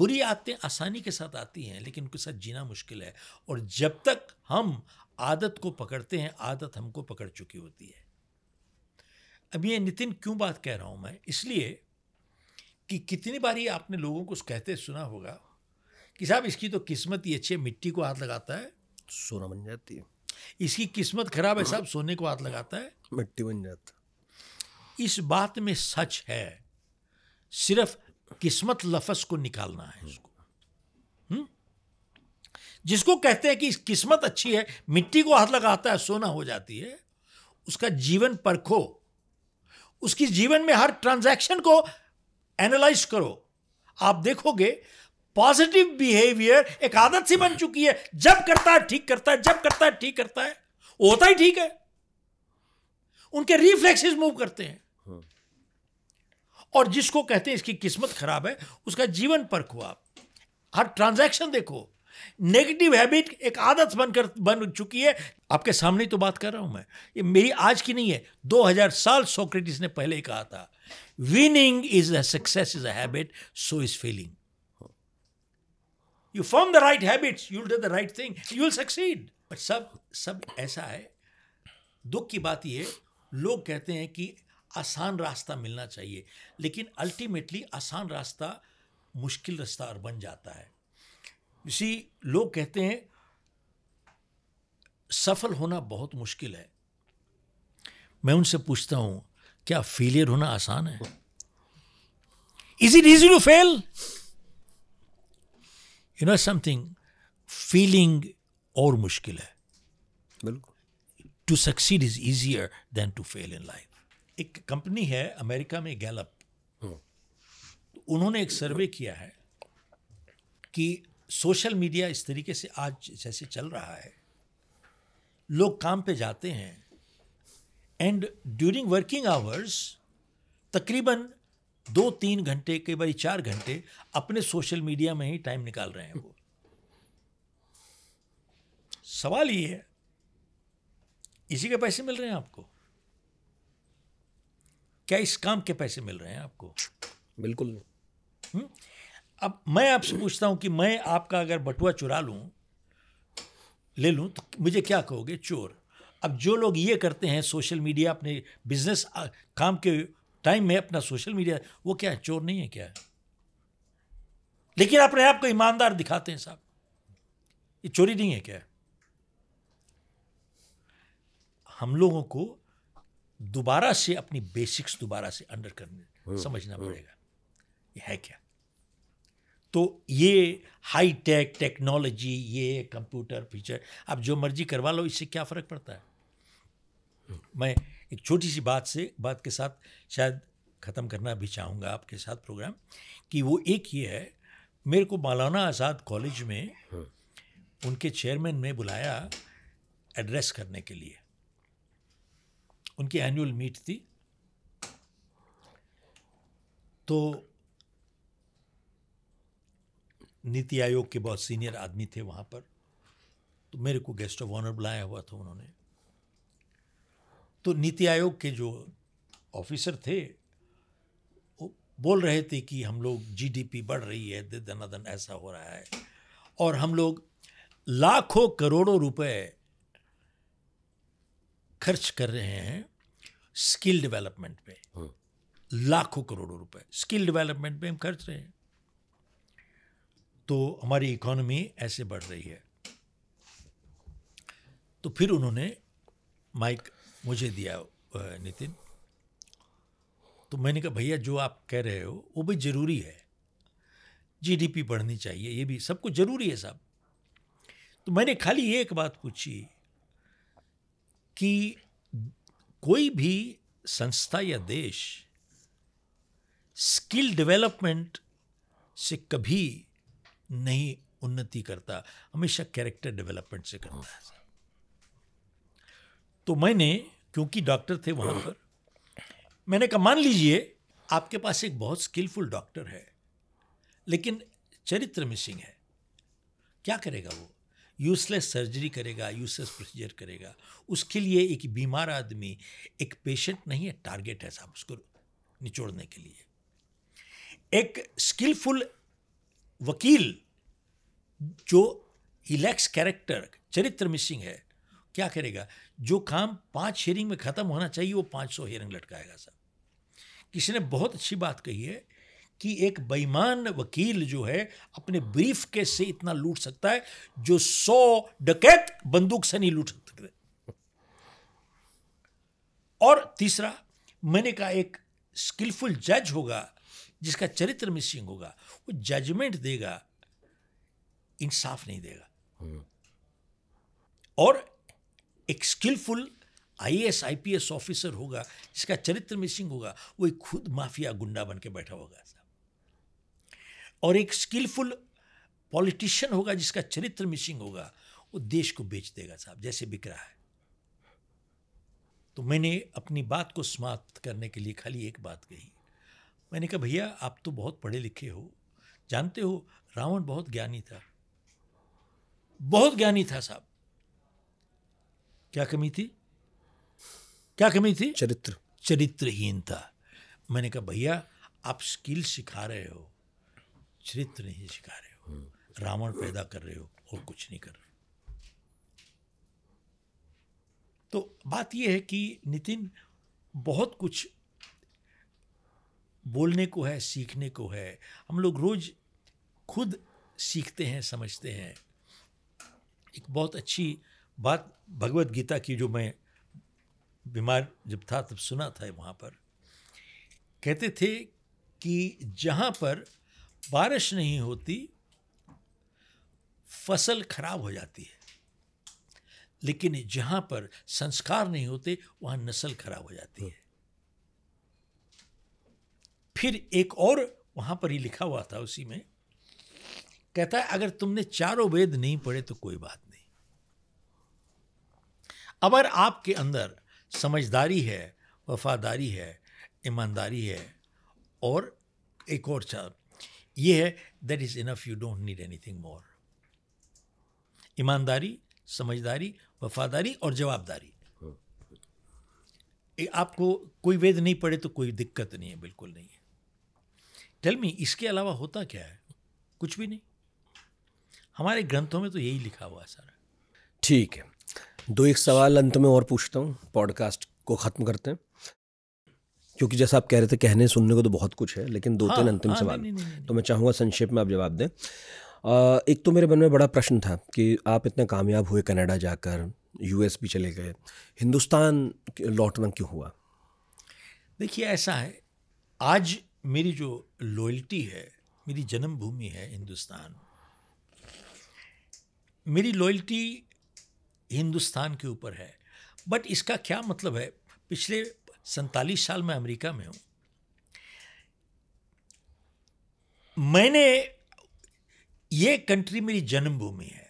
Speaker 1: बुरी आदतें आसानी के साथ आती हैं लेकिन उनके साथ जीना मुश्किल है और जब तक हम आदत को पकड़ते हैं आदत हमको पकड़ चुकी होती है अब ये नितिन क्यों बात कह रहा हूँ मैं इसलिए कि कितनी बारी आपने लोगों को कहते सुना होगा कि साहब इसकी तो किस्मत ही अच्छी है मिट्टी को हाथ लगाता है
Speaker 2: सोना बन जाती है
Speaker 1: इसकी किस्मत खराब है साहब सोने को हाथ लगाता है मिट्टी बन जाता इस बात में सच है सिर्फ किस्मत लफज को निकालना है इसको हम्म? जिसको कहते हैं कि किस्मत अच्छी है मिट्टी को हाथ लगाता है सोना हो जाती है उसका जीवन परखो उसकी जीवन में हर ट्रांजैक्शन को एनालाइज करो आप देखोगे पॉजिटिव बिहेवियर एक आदत सी बन चुकी है जब करता है ठीक करता है जब करता है ठीक करता है होता ही ठीक है उनके रिफ्लेक्सेस मूव करते हैं हाँ। और जिसको कहते हैं इसकी किस्मत खराब है उसका जीवन परखो आप हर ट्रांजैक्शन देखो नेगेटिव हैबिट एक आदत बनकर बन चुकी है आपके सामने तो बात कर रहा हूं मैं ये मेरी आज की नहीं है 2000 साल सोक्रेटिस ने पहले ही कहा था winning is a success is a habit so is feeling you form the right habits you do the right thing you will succeed but सब सब ऐसा है दुख की बात यह लोग कहते हैं कि आसान रास्ता मिलना चाहिए लेकिन अल्टीमेटली आसान रास्ता मुश्किल रास्ता और बन जाता है इसी लोग कहते हैं सफल होना बहुत मुश्किल है मैं उनसे पूछता हूं क्या फेलियर होना आसान है is it easy to fail you know something feeling और मुश्किल है बिल्कुल to succeed is easier than to fail in life एक कंपनी है अमेरिका में गैलप हम्म। उन्होंने एक सर्वे किया है कि सोशल मीडिया इस तरीके से आज जैसे चल रहा है लोग काम पे जाते हैं एंड ड्यूरिंग वर्किंग आवर्स तकरीबन दो तीन घंटे कई बार चार घंटे अपने सोशल मीडिया में ही टाइम निकाल रहे हैं वो सवाल ये है इसी के पैसे मिल रहे हैं आपको क्या इस काम के पैसे मिल रहे हैं आपको बिल्कुल नहीं हम्म? अब मैं आपसे पूछता हूं कि मैं आपका अगर बटुआ चुरा लूं ले लूं तो मुझे क्या कहोगे चोर अब जो लोग ये करते हैं सोशल मीडिया अपने बिजनेस काम के टाइम में अपना सोशल मीडिया वो क्या है चोर नहीं है क्या है लेकिन अपने आप को ईमानदार दिखाते हैं साहब ये चोरी नहीं है क्या हम लोगों को दोबारा से अपनी बेसिक्स दोबारा से अंडर करने समझना पड़ेगा ये है क्या तो ये हाई टेक टेक्नोलॉजी ये कंप्यूटर फीचर आप जो मर्जी करवा लो इससे क्या फ़र्क पड़ता है मैं एक छोटी सी बात से बात के साथ शायद ख़त्म करना भी चाहूँगा आपके साथ प्रोग्राम कि वो एक ये है मेरे को मौलाना आज़ाद कॉलेज में हाँ। उनके चेयरमैन ने बुलाया एड्रेस करने के लिए उनकी एनुअल मीट थी तो नीति आयोग के बहुत सीनियर आदमी थे वहाँ पर तो मेरे को गेस्ट ऑफ ऑनर बुलाया हुआ था उन्होंने तो नीति आयोग के जो ऑफिसर थे वो बोल रहे थे कि हम लोग जीडीपी बढ़ रही है धनाधन ऐसा हो रहा है और हम लोग लाखों करोड़ों रुपए खर्च कर रहे हैं स्किल डेवलपमेंट पे हाँ। लाखों करोड़ों रुपए स्किल डेवलपमेंट पे हम खर्च रहे हैं तो हमारी इकोनॉमी ऐसे बढ़ रही है तो फिर उन्होंने माइक मुझे दिया नितिन तो मैंने कहा भैया जो आप कह रहे हो वो भी ज़रूरी है जीडीपी बढ़नी चाहिए ये भी सब कुछ ज़रूरी है साहब तो मैंने खाली ये एक बात पूछी कि कोई भी संस्था या देश स्किल डेवलपमेंट से कभी नहीं उन्नति करता हमेशा कैरेक्टर डेवलपमेंट से करता है तो मैंने क्योंकि डॉक्टर थे वहां पर मैंने कहा मान लीजिए आपके पास एक बहुत स्किलफुल डॉक्टर है लेकिन चरित्र मिसिंग है क्या करेगा वो यूजलेस सर्जरी करेगा यूजलेस प्रोसीजर करेगा उसके लिए एक बीमार आदमी एक पेशेंट नहीं है टारगेट है साहब उसको निचोड़ने के लिए एक स्किलफुल वकील जो इलेक्स कैरेक्टर चरित्र मिसिंग है क्या करेगा जो काम पांच हेयरिंग में ख़त्म होना चाहिए वो पांच सौ हेयरिंग लटकाएगा सर किसी ने बहुत अच्छी बात कही है कि एक बेईमान वकील जो है अपने ब्रीफ के से इतना लूट सकता है जो सौ डकैत बंदूक से नहीं लूट सकते और तीसरा मैंने कहा एक स्किलफुल जज होगा जिसका चरित्र मिसिंग होगा वो जजमेंट देगा इंसाफ नहीं देगा हम्म। और एक स्किलफुल आईएएस आईपीएस ऑफिसर होगा जिसका चरित्र मिसिंग होगा वो एक खुद माफिया गुंडा बन के बैठा होगा और एक स्किलफुल पॉलिटिशियन होगा जिसका चरित्र मिसिंग होगा वो देश को बेच देगा साहब जैसे बिक रहा है तो मैंने अपनी बात को समाप्त करने के लिए खाली एक बात कही मैंने कहा भैया आप तो बहुत पढ़े लिखे हो जानते हो रावण बहुत ज्ञानी था बहुत ज्ञानी था साहब क्या कमी थी क्या कमी थी चरित्र चरित्रहीन था मैंने कहा भैया आप स्किल सिखा रहे हो चरित्र नहीं सिखा रहे हो हम्म। रावण पैदा कर रहे हो और कुछ नहीं कर रहे तो बात यह है कि नितिन बहुत कुछ बोलने को है सीखने को है हम लोग रोज़ खुद सीखते हैं समझते हैं एक बहुत अच्छी बात भगवत गीता की जो मैं बीमार जब था तब सुना था वहाँ पर कहते थे कि जहाँ पर बारिश नहीं होती फसल खराब हो जाती है लेकिन जहाँ पर संस्कार नहीं होते वहाँ नस्ल खराब हो जाती है फिर एक और वहां पर ही लिखा हुआ था उसी में कहता है अगर तुमने चारों वेद नहीं पढ़े तो कोई बात नहीं अगर आपके अंदर समझदारी है वफादारी है ईमानदारी है और एक और चार ये है that is enough you don't need anything more ईमानदारी समझदारी वफादारी और जवाबदारी आपको कोई वेद नहीं पढ़े तो कोई दिक्कत नहीं है बिल्कुल नहीं है टेल मी इसके अलावा होता क्या है कुछ भी नहीं हमारे ग्रंथों में तो यही लिखा हुआ है सारा
Speaker 2: ठीक है दो एक सवाल अंत में और पूछता हूँ पॉडकास्ट को ख़त्म करते हैं क्योंकि जैसा आप कह रहे थे कहने सुनने को तो बहुत कुछ है लेकिन दो तीन हाँ, अंतिम हाँ, सवाल तो मैं चाहूँगा संक्षेप में आप जवाब दें आ, एक तो मेरे मन में बड़ा प्रश्न था कि आप इतने कामयाब हुए कनाडा जाकर यूएस भी चले गए हिंदुस्तान लौटना क्यों हुआ
Speaker 1: देखिए ऐसा है आज मेरी जो लॉयल्टी है मेरी जन्मभूमि है हिंदुस्तान मेरी लॉयल्टी हिंदुस्तान के ऊपर है बट इसका क्या मतलब है पिछले सैतालीस साल मैं अमेरिका में हूँ मैंने ये कंट्री मेरी जन्मभूमि है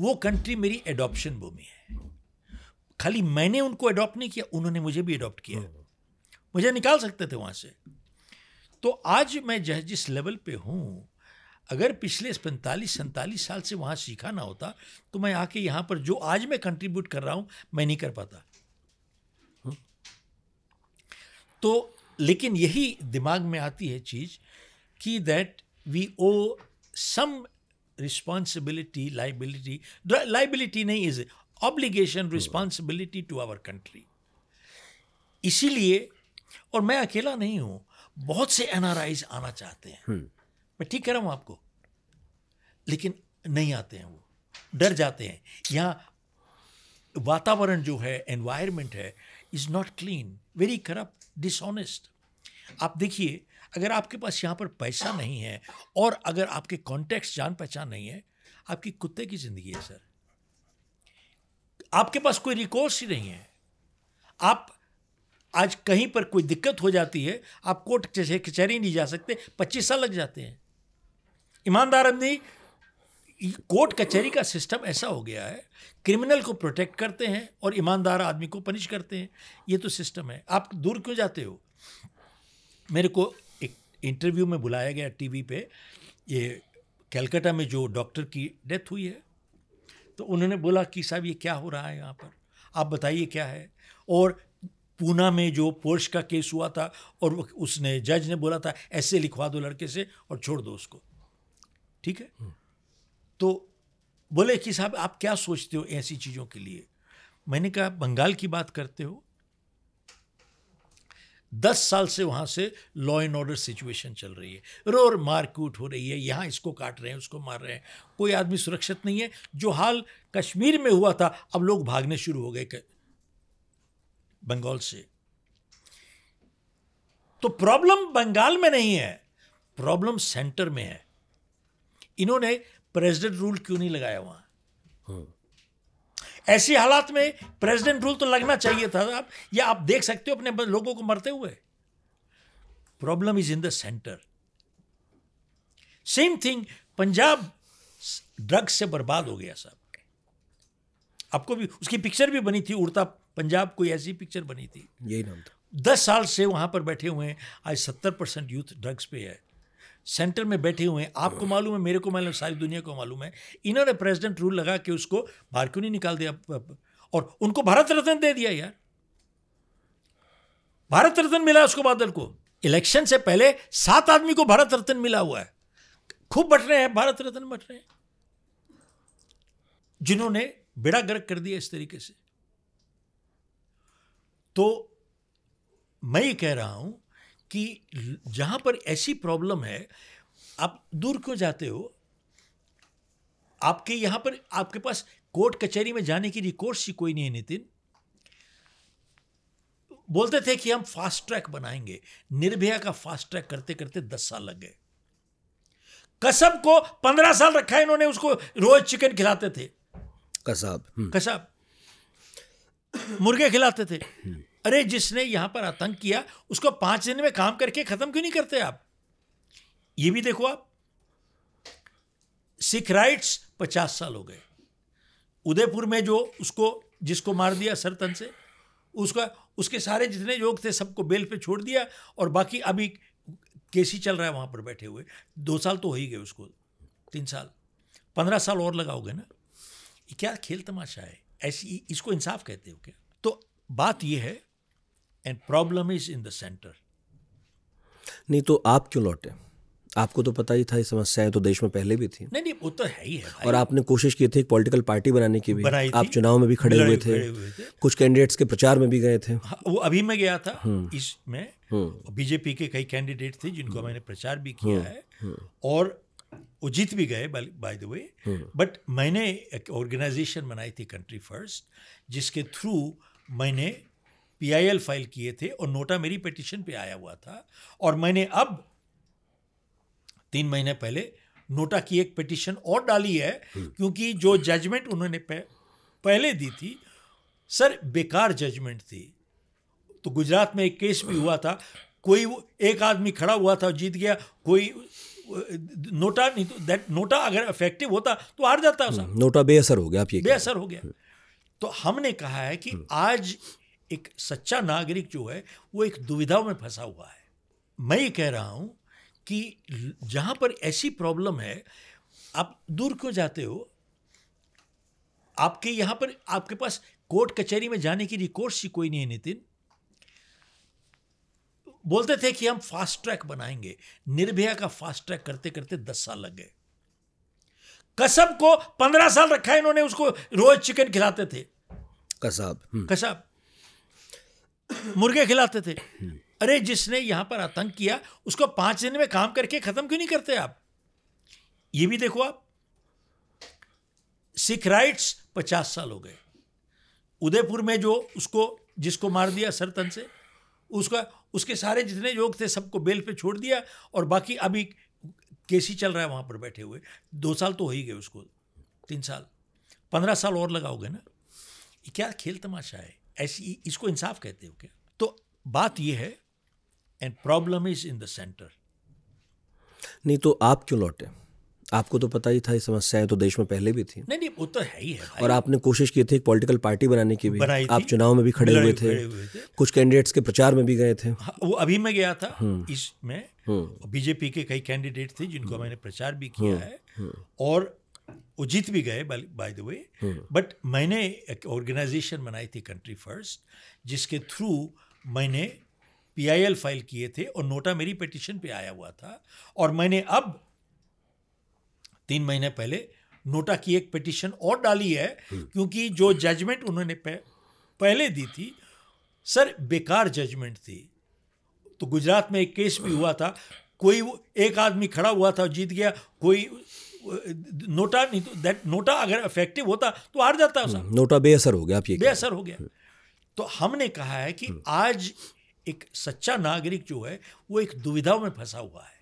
Speaker 1: वो कंट्री मेरी एडॉप्शन भूमि है खाली मैंने उनको एडॉप्ट नहीं किया उन्होंने मुझे भी एडॉप्ट किया हम्म। मुझे निकाल सकते थे वहाँ से तो आज मैं जह जिस लेवल पे हूँ अगर पिछले पैंतालीस सैंतालीस साल से वहाँ सीखा ना होता तो मैं आके यहाँ पर जो आज मैं कंट्रीब्यूट कर रहा हूँ मैं नहीं कर पाता हम्म? तो लेकिन यही दिमाग में आती है चीज़ कि that we owe some responsibility liability liability नहीं is obligation responsibility to our country इसीलिए और मैं अकेला नहीं हूं बहुत से एन आना चाहते हैं हम्म। मैं ठीक कह रहा हूँ आपको लेकिन नहीं आते हैं वो डर जाते हैं यहाँ वातावरण जो है एनवायरमेंट है is not clean very corrupt dishonest आप देखिए अगर आपके पास यहाँ पर पैसा नहीं है और अगर आपके कॉन्टेक्ट जान पहचान नहीं है आपकी कुत्ते की ज़िंदगी है सर आपके पास कोई रिकॉर्स ही नहीं है आप आज कहीं पर कोई दिक्कत हो जाती है आप कोर्ट कचहरी नहीं जा सकते पच्चीस साल लग जाते हैं ईमानदार आदमी कोर्ट कचहरी का सिस्टम ऐसा हो गया है क्रिमिनल को प्रोटेक्ट करते हैं और ईमानदार आदमी को पनिश करते हैं ये तो सिस्टम है आप दूर क्यों जाते हो मेरे को एक इंटरव्यू में बुलाया गया टीवी पे ये कैलकाटा में जो डॉक्टर की डेथ हुई है तो उन्होंने बोला कि साहब ये क्या हो रहा है यहाँ पर आप बताइए क्या है और पूना में जो पोर्श का केस हुआ था और उसने जज ने बोला था ऐसे लिखवा दो लड़के से और छोड़ दो उसको ठीक है हम्म। तो बोले कि साहब आप क्या सोचते हो ऐसी चीज़ों के लिए मैंने कहा बंगाल की बात करते हो दस साल से वहां से लॉ एंड ऑर्डर सिचुएशन चल रही है रोर मारकूट हो रही है यहां इसको काट रहे हैं उसको मार रहे हैं कोई आदमी सुरक्षित नहीं है जो हाल कश्मीर में हुआ था अब लोग भागने शुरू हो गए बंगाल से तो प्रॉब्लम बंगाल में नहीं है प्रॉब्लम सेंटर में है इन्होंने प्रेसिडेंट रूल क्यों नहीं लगाया वहां हम्म। ऐसी हालात में प्रेसिडेंट रूल तो लगना चाहिए था आप या आप देख सकते हो अपने लोगों को मरते हुए problem is in the centre same thing Punjab drugs से बर्बाद हो गया साहब आपको भी उसकी पिक्चर भी बनी थी उड़ता पंजाब कोई ऐसी पिक्चर बनी थी यही नाम था दस साल से वहाँ पर बैठे हुए हैं आज सत्तर परसेंट यूथ ड्रग्स पे है सेंटर में बैठे हुए हैं आपको हाँ। मालूम है मेरे को मालूम है सारी दुनिया को मालूम है इन्होंने प्रेसिडेंट रूल लगा कि उसको बाहर क्यों नहीं निकाल दिया और उनको भारत रत्न दे दिया यार भारत रत्न मिला उसको बादल को इलेक्शन से पहले सात आदमी को भारत रत्न मिला हुआ है खूब बट रहे हैं भारत रत्न बट रहे हैं जिन्होंने बेड़ा गर्क कर दिया इस तरीके से तो मैं ये कह रहा हूँ कि जहाँ पर ऐसी प्रॉब्लम है आप दूर क्यों जाते हो आपके यहाँ पर आपके पास कोर्ट कचहरी में जाने की रिकोर्स ही कोई नहीं है नितिन बोलते थे कि हम फास्ट ट्रैक बनाएंगे निर्भया का फास्ट ट्रैक करते करते दस साल लग गए कसब को पंद्रह साल रखा है इन्होंने उसको रोज चिकन खिलाते थे
Speaker 2: कसाब हम्म।
Speaker 1: कसाब मुर्गे खिलाते थे अरे जिसने यहां पर आतंक किया उसको पांच दिन में काम करके ख़त्म क्यों नहीं करते आप ये भी देखो आप सिख राइट्स पचास साल हो गए उदयपुर में जो उसको जिसको मार दिया सरतन से उसका उसके सारे जितने लोग थे सबको बेल पे छोड़ दिया और बाकी अभी केसी चल रहा है वहां पर बैठे हुए दो साल तो हो ही गए उसको तीन साल पंद्रह साल और लगाओगे ना ये क्या खेल तमाशा है ऐसी इसको इंसाफ कहते हो क्या तो बात यह है and problem is in the centre
Speaker 2: नहीं तो आप क्यों लौटे आपको तो पता ही था ये समस्याएं तो देश में पहले भी थी नहीं
Speaker 1: नहीं वो तो है ही है और आपने
Speaker 2: कोशिश की थी एक पॉलिटिकल पार्टी बनाने की भी आप चुनाव में भी खड़े हुए थे।, थे कुछ कैंडिडेट्स के प्रचार में भी गए थे हाँ,
Speaker 1: वो अभी मैं गया था हम्म। इसमें हम्म। बीजेपी के कई कैंडिडेट थे जिनको मैंने प्रचार भी किया हम्म। है और वो जीत भी गए बाय द वे बट मैंने एक ऑर्गेनाइजेशन बनाई थी कंट्री फर्स्ट जिसके थ्रू मैंने पीआईएल फाइल किए थे और नोटा मेरी पिटिशन पे आया हुआ था और मैंने अब तीन महीने पहले नोटा की एक पिटिशन और डाली है hmm. क्योंकि जो जजमेंट उन्होंने पहले दी थी सर बेकार जजमेंट थी तो गुजरात में एक केस भी हुआ था कोई एक आदमी खड़ा हुआ था जीत गया कोई नोटा नहीं तो दैट नोटा अगर इफेक्टिव होता तो हार जाता है हम्म, नोटा बेअसर हो गया आप ये बेअसर हो गया हम्म। तो हमने कहा है कि हम्म। आज एक सच्चा नागरिक जो है वो एक दुविधा में फंसा हुआ है मैं ये कह रहा हूँ कि जहाँ पर ऐसी प्रॉब्लम है आप दूर क्यों जाते हो आपके यहाँ पर आपके पास कोर्ट कचहरी में जाने की रिकॉर्ड ही कोई नहीं है नितिन बोलते थे कि हम फास्ट ट्रैक बनाएंगे निर्भया का फास्ट ट्रैक करते करते दस साल लग गए कसब को पंद्रह साल रखा इन्होंने उसको रोज चिकन खिलाते थे
Speaker 2: कसाब हम्म।
Speaker 1: कसाब मुर्गे खिलाते थे अरे जिसने यहां पर आतंक किया उसको पांच दिन में काम करके खत्म क्यों नहीं करते आप ये भी देखो आप सिख राइट्स पचास साल हो गए उदयपुर में जो उसको जिसको मार दिया सरतन से उसका उसके सारे जितने योग थे सबको बेल पे छोड़ दिया और बाकी अभी ही चल रहा है वहाँ पर बैठे हुए दो साल तो हो ही गए उसको तीन साल पंद्रह साल और लगाओगे ना ये क्या खेल तमाशा है ऐसी इसको इंसाफ कहते हो क्या तो बात यह है and problem is in the centre
Speaker 2: नहीं तो आप क्यों लौटे आपको तो पता ही था ये समस्याएं तो देश में पहले भी थी नहीं
Speaker 1: नहीं वो तो है ही है और आपने
Speaker 2: कोशिश की थी पॉलिटिकल पार्टी बनाने की भी आप चुनाव में भी खड़े हुए थे।, थे कुछ कैंडिडेट्स के प्रचार में भी गए थे हाँ,
Speaker 1: वो अभी मैं गया था हम्म। इसमें हम्म। बीजेपी के कई कैंडिडेट थे जिनको हम्म। मैंने प्रचार भी किया है और वो जीत भी गए बाय द वे बट मैंने एक ऑर्गेनाइजेशन बनाई थी कंट्री फर्स्ट जिसके थ्रू मैंने पीआईएल फाइल किए थे और नोटा मेरी पिटिशन पे आया हुआ था और मैंने अब तीन महीने पहले नोटा की एक पिटिशन और डाली है हम्म। क्योंकि जो जजमेंट उन्होंने पहले दी थी सर बेकार जजमेंट थी तो गुजरात में एक केस भी हुआ था कोई एक आदमी खड़ा हुआ था जीत गया कोई नोटा नहीं तो दैट नोटा अगर इफेक्टिव होता तो हार जाता है हम्म,
Speaker 2: नोटा बेअसर हो गया आप ये
Speaker 1: बेअसर हो गया हम्म। तो हमने कहा है कि आज एक सच्चा नागरिक जो है वो एक दुविधा में फंसा हुआ है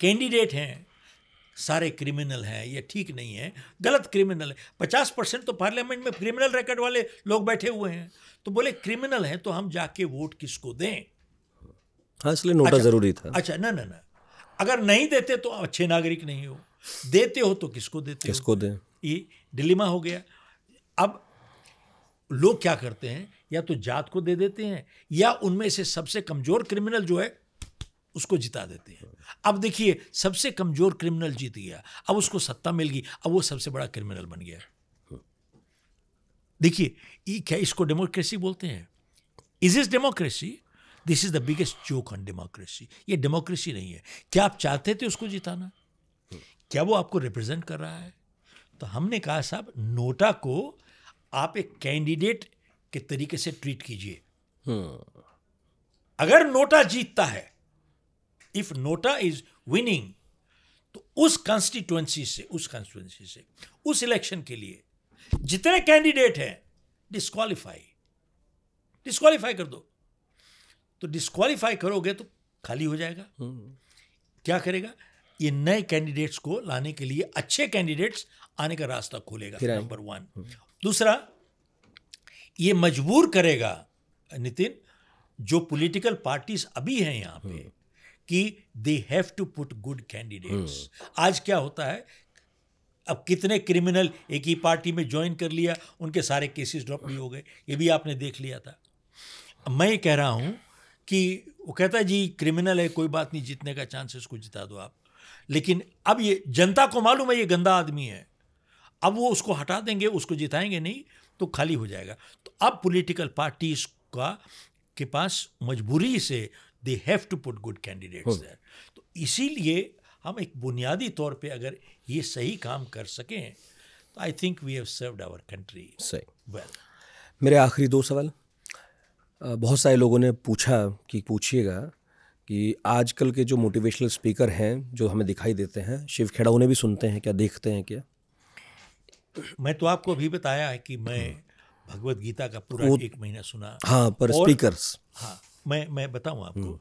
Speaker 1: कैंडिडेट हैं सारे क्रिमिनल हैं ये ठीक नहीं है गलत क्रिमिनल है पचास परसेंट तो पार्लियामेंट में क्रिमिनल रिकॉर्ड वाले लोग बैठे हुए हैं तो बोले क्रिमिनल हैं तो हम जाके वोट किसको दें
Speaker 2: हाँ इसलिए नोटा अच्छा, जरूरी था
Speaker 1: अच्छा ना ना ना अगर नहीं देते तो अच्छे नागरिक नहीं हो देते हो तो किसको देते किसको दें ये डिलीमा हो गया अब लोग क्या करते हैं या तो जात को दे देते हैं या उनमें से सबसे कमजोर क्रिमिनल जो है उसको जिता देते हैं अब देखिए सबसे कमजोर क्रिमिनल जीत गया अब उसको सत्ता मिल गई अब वो सबसे बड़ा क्रिमिनल बन गया देखिए ये क्या इसको डेमोक्रेसी बोलते हैं is is democracy this is the biggest joke on democracy ये डेमोक्रेसी नहीं है क्या आप चाहते थे उसको जिताना क्या वो आपको रिप्रेजेंट कर रहा है तो हमने कहा साहब नोटा को आप एक कैंडिडेट के तरीके से ट्रीट कीजिए हाँ। अगर नोटा जीतता है इफ नोटा इज विनिंग तो उस कॉन्स्टिट्युएंसी से उस कॉन्स्टिट्युएंसी से उस इलेक्शन के लिए जितने कैंडिडेट हैं डिस्कालीफाई डिस्कालीफाई कर दो तो डिस्कालीफाई करोगे तो खाली हो जाएगा क्या करेगा ये नए कैंडिडेट्स को लाने के लिए अच्छे कैंडिडेट्स आने का रास्ता खोलेगा नंबर वन हम्म। दूसरा ये मजबूर करेगा नितिन जो पॉलिटिकल पार्टीज अभी हैं यहां पे हम्म। कि they have to put good candidates आज क्या होता है अब कितने क्रिमिनल एक ही पार्टी में ज्वाइन कर लिया उनके सारे केसेस ड्रॉप भी हो गए ये भी आपने देख लिया था मैं ये कह रहा हूँ कि वो कहता है जी क्रिमिनल है कोई बात नहीं जीतने का चांस उसको जिता दो आप लेकिन अब ये जनता को मालूम है ये गंदा आदमी है अब वो उसको हटा देंगे उसको जिताएंगे नहीं तो खाली हो जाएगा तो अब पॉलिटिकल पार्टीज का के पास मजबूरी से they have to put good candidates there तो इसीलिए हम एक बुनियादी तौर पे अगर ये सही काम कर सकें तो I think we have served our country सही वेल
Speaker 2: मेरे आखिरी दो सवाल बहुत सारे लोगों ने पूछा कि पूछिएगा कि आजकल के जो मोटिवेशनल स्पीकर हैं जो हमें दिखाई देते हैं शिव खेड़ा उन्हें भी सुनते हैं क्या देखते हैं क्या
Speaker 1: मैं तो आपको अभी बताया है कि मैं हम्म। भगवत गीता का पूरा एक महीना सुना हाँ पर स्पीकर्स हाँ मैं मैं बताऊँ आपको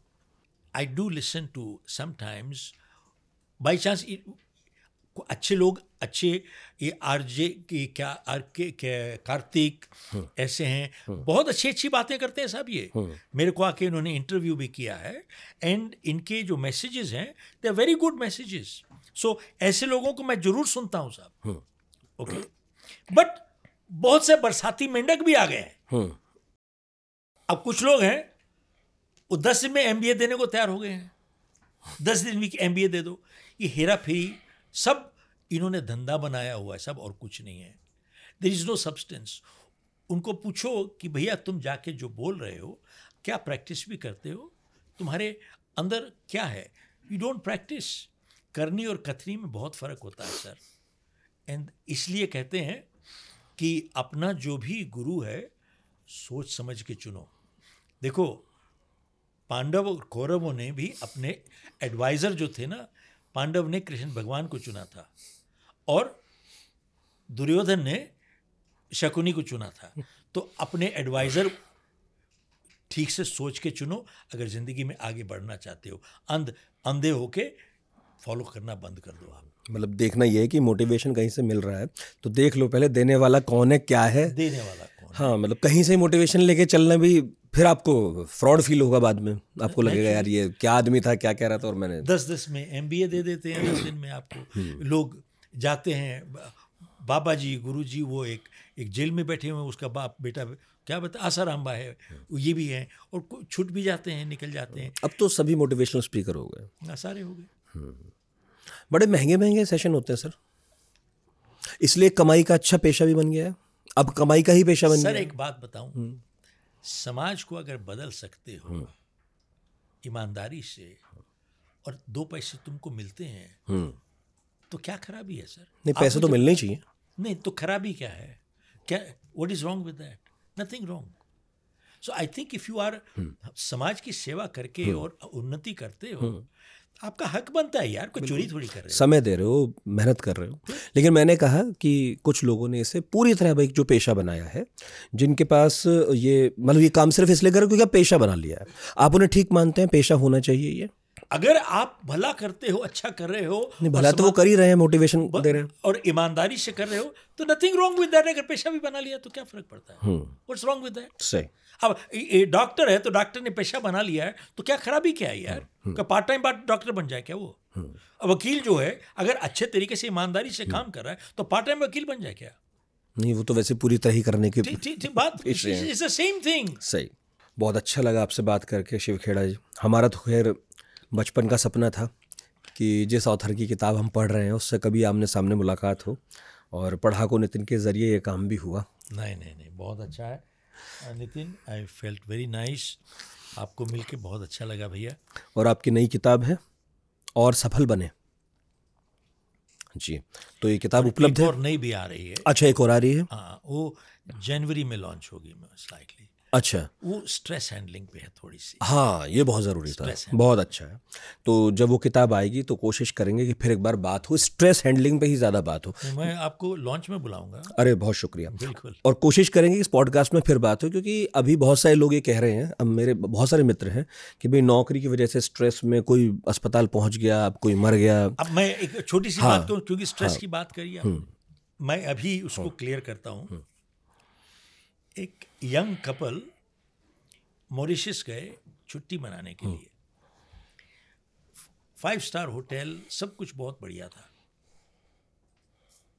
Speaker 1: I do listen to sometimes by chance अच्छे लोग अच्छे ये आर जे के क्या आर के, कार्तिक हम्म। ऐसे हैं हम्म। बहुत अच्छी अच्छी बातें करते हैं साहब ये हम्म। मेरे को आके इन्होंने इंटरव्यू भी किया है एंड इनके जो मैसेजेस हैं they are very good messages so ऐसे लोगों को मैं जरूर सुनता हूँ साहब ओके बट बहुत से बरसाती मेंढक भी आ गए हैं अब कुछ लोग हैं वो दस दिन में एम देने को तैयार हो गए हैं दस दिन में एम दे दो ये हेरा फेरी सब इन्होंने धंधा बनाया हुआ है सब और कुछ नहीं है देर इज़ नो सब्सटेंस उनको पूछो कि भैया तुम जाके जो बोल रहे हो क्या प्रैक्टिस भी करते हो तुम्हारे अंदर क्या है यू डोंट प्रैक्टिस करनी और कथनी में बहुत फ़र्क होता है सर एंड इसलिए कहते हैं कि अपना जो भी गुरु है सोच समझ के चुनो देखो पांडव और कौरवों ने भी अपने एडवाइज़र जो थे ना पांडव ने कृष्ण भगवान को चुना था और दुर्योधन ने शकुनी को चुना था तो अपने एडवाइज़र ठीक से सोच के चुनो अगर ज़िंदगी में आगे बढ़ना चाहते हो अंध अंधे होके फॉलो करना बंद कर दो आप
Speaker 2: मतलब देखना यह है कि मोटिवेशन कहीं से मिल रहा है तो देख लो पहले देने वाला कौन है क्या है देने वाला हाँ मतलब कहीं से मोटिवेशन लेके चलना भी फिर आपको फ्रॉड फील होगा बाद में आपको लगेगा यार ये क्या आदमी था क्या कह रहा था और मैंने
Speaker 1: दस दस में एम दे देते हैं दस दिन में आपको हम्म। लोग जाते हैं बाबा जी गुरु जी वो एक एक जेल में बैठे हुए हैं उसका बाप बेटा क्या बता आसाराम्बा है ये भी हैं और छूट भी जाते हैं निकल जाते हैं
Speaker 2: अब तो सभी मोटिवेशनल स्पीकर हो गए हाँ,
Speaker 1: सारे हो गए हम्म।
Speaker 2: बड़े महंगे महंगे सेशन होते हैं सर इसलिए कमाई का अच्छा पेशा भी बन गया है अब कमाई का ही पेशा बन सर एक
Speaker 1: बात बताऊं हम्म। समाज को अगर बदल सकते हो हम्म। ईमानदारी से और दो पैसे तुमको मिलते
Speaker 2: हैं हम्म।
Speaker 1: तो क्या खराबी है सर नहीं पैसे तो मिलने चाहिए नहीं तो खराबी क्या है क्या what is wrong with that nothing wrong so I think if you are समाज की सेवा करके और उन्नति करते हो आपका हक बनता है यार कोई चोरी थोड़ी कर रहे हो समय
Speaker 2: दे रहे हो मेहनत कर रहे हो लेकिन मैंने कहा कि कुछ लोगों ने इसे पूरी तरह भाई जो पेशा बनाया है जिनके पास ये मतलब ये काम सिर्फ इसलिए कर रहे क्योंकि पेशा बना लिया है आप उन्हें ठीक मानते हैं पेशा होना चाहिए ये
Speaker 1: अगर आप भला करते हो अच्छा कर रहे हो नहीं भला तो
Speaker 2: वो कर ही रहे हैं मोटिवेशन दे रहे हैं
Speaker 1: और ईमानदारी से कर रहे हो तो नथिंग रॉन्ग विद दैट अगर पेशा भी बना लिया तो क्या फर्क पड़ता है व्हाट्स रॉन्ग विद दैट सही अब डॉक्टर है तो डॉक्टर ने पेशा बना लिया है तो क्या खराबी क्या है यार पार्ट टाइम बाद डॉक्टर बन जाए क्या वो हम्म। अब वकील जो है अगर अच्छे तरीके से ईमानदारी से हम्म। काम कर रहा है तो पार्ट टाइम वकील बन जाए क्या
Speaker 2: नहीं वो तो वैसे पूरी तरह ही करने की
Speaker 1: बात सेम थिंग
Speaker 2: सही बहुत अच्छा लगा आपसे बात करके शिवखेड़ा जी हमारा तो खैर बचपन का सपना था कि जिस ऑथर की किताब हम पढ़ रहे हैं उससे कभी आमने सामने मुलाकात हो और पढ़ाको नितिन के ज़रिए ये काम भी हुआ
Speaker 1: नहीं नहीं नहीं बहुत अच्छा है Nitin I felt very nice आपको मिल के बहुत अच्छा लगा भैया
Speaker 2: और आपकी नई किताब है और सफल बने जी तो ये किताब उपलब्ध है और नई भी
Speaker 1: आ रही है अच्छा एक और आ रही है हाँ वो जनवरी में लॉन्च होगी लाइकली अच्छा वो स्ट्रेस हैंडलिंग पे है थोड़ी सी हाँ
Speaker 2: ये बहुत ज़रूरी था बहुत अच्छा है तो जब वो किताब आएगी तो कोशिश करेंगे कि फिर एक बार बात हो स्ट्रेस हैंडलिंग पे ही ज़्यादा बात हो
Speaker 1: मैं आपको लॉन्च में बुलाऊंगा
Speaker 2: अरे बहुत शुक्रिया बिल्कुल और कोशिश करेंगे इस पॉडकास्ट में फिर बात हो क्योंकि अभी बहुत सारे लोग ये कह रहे हैं अब मेरे बहुत सारे मित्र हैं कि भाई नौकरी की वजह से स्ट्रेस में कोई अस्पताल पहुँच गया अब कोई मर गया अब मैं एक छोटी सी हाँ। बात करूँ क्योंकि स्ट्रेस हाँ। की बात करिए हम्म।
Speaker 1: मैं अभी उसको क्लियर हम्म। करता हूँ हम्म। एक यंग कपल मॉरिशस गए छुट्टी मनाने के हम्म। लिए फाइव स्टार होटल सब कुछ बहुत बढ़िया था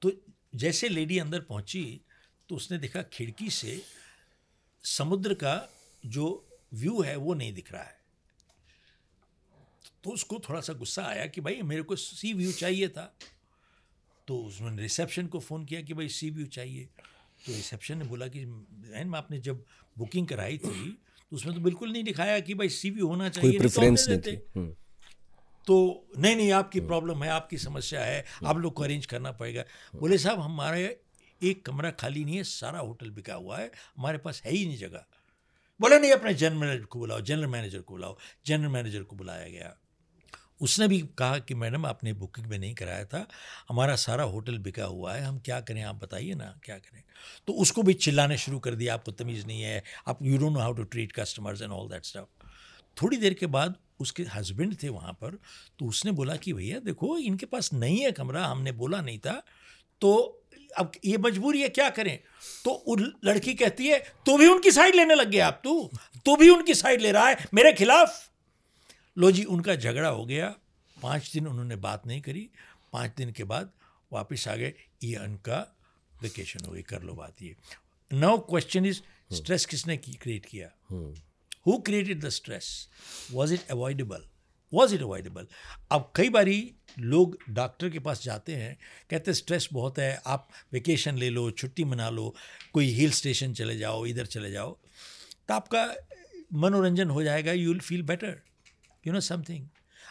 Speaker 1: तो जैसे लेडी अंदर पहुंची तो उसने देखा खिड़की से समुद्र का जो व्यू है वो नहीं दिख रहा है तो उसको थोड़ा सा गुस्सा आया कि भाई मेरे को सी व्यू चाहिए था तो उसने रिसेप्शन को फ़ोन किया कि भाई सी व्यू चाहिए तो रिसेप्शन ने बोला कि मैं आपने जब बुकिंग कराई थी तो उसमें तो बिल्कुल नहीं दिखाया कि भाई सीवी होना चाहिए तो प्रेफरेंस नहीं थी हम्म। तो नहीं नहीं आपकी हम्म। प्रॉब्लम है आपकी समस्या है हम्म। आप लोग को अरेंज करना पड़ेगा बोले साहब हमारे एक कमरा खाली नहीं है सारा होटल बिका हुआ है हमारे पास है ही नहीं जगह बोले नहीं अपने जनरल मैनेजर को बुलाओ जनरल मैनेजर को बुलाओ जनरल मैनेजर को बुलाया गया उसने भी कहा कि मैडम आपने बुकिंग में नहीं कराया था हमारा सारा होटल बिका हुआ है हम क्या करें आप बताइए ना क्या करें तो उसको भी चिल्लाने शुरू कर दिया आपको तमीज़ नहीं है आप you don't know how to treat customers and all that stuff थोड़ी देर के बाद उसके हस्बैंड थे वहाँ पर तो उसने बोला कि भैया देखो इनके पास नहीं है कमरा हमने बोला नहीं था तो अब ये मजबूरी है क्या करें तो लड़की कहती है तो भी उनकी साइड लेने लग गया आप तू तो भी उनकी साइड ले रहा है मेरे खिलाफ लो जी उनका झगड़ा हो गया पाँच दिन उन्होंने बात नहीं करी पाँच दिन के बाद वापस आ गए ये उनका वेकेशन हो गई कर लो बात ये नाउ क्वेश्चन इज स्ट्रेस किसने की क्रिएट किया who created the stress was it avoidable was it avoidable अब कई बारी लोग डॉक्टर के पास जाते हैं कहते स्ट्रेस बहुत है आप वेकेशन ले लो छुट्टी मना लो कोई हिल स्टेशन चले जाओ इधर चले जाओ तो आपका मनोरंजन हो जाएगा you will feel better you know something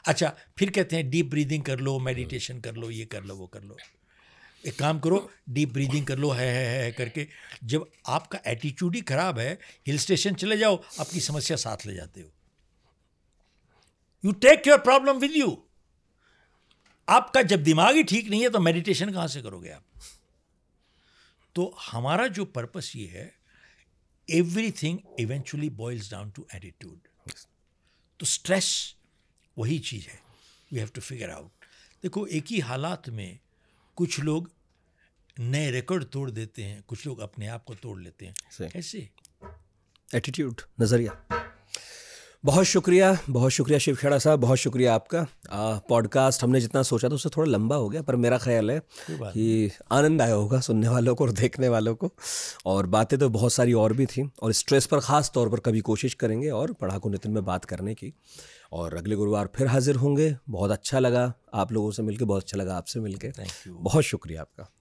Speaker 1: अच्छा फिर कहते हैं डीप ब्रीदिंग कर लो मेडिटेशन कर लो ये कर लो वो कर लो एक काम करो डीप ब्रीदिंग कर लो है है है करके जब आपका एटीट्यूड ही खराब है हिल स्टेशन चले जाओ आपकी समस्या साथ ले जाते हो you take your problem with you आपका जब दिमाग ही ठीक नहीं है तो मेडिटेशन कहाँ से करोगे आप तो हमारा जो पर्पस ये है everything eventually boils down to attitude तो स्ट्रेस वही चीज़ है we have to figure out देखो एक ही हालात में कुछ लोग नए रिकॉर्ड तोड़ देते हैं कुछ लोग अपने आप को तोड़ लेते हैं कैसे एटीट्यूड
Speaker 2: नज़रिया बहुत शुक्रिया बहुत शुक्रिया शिव खेड़ा साहब बहुत शुक्रिया आपका पॉडकास्ट हमने जितना सोचा था उससे थोड़ा लंबा हो गया पर मेरा ख्याल है कि आनंद आया होगा सुनने वालों को और देखने वालों को और बातें तो बहुत सारी और भी थी और स्ट्रेस पर ख़ास तौर पर कभी कोशिश करेंगे और पढ़ाकू नितिन में बात करने की और अगले गुरुवार फिर हाजिर होंगे बहुत अच्छा लगा आप लोगों से मिलकर बहुत अच्छा लगा आपसे मिलकर बहुत शुक्रिया आपका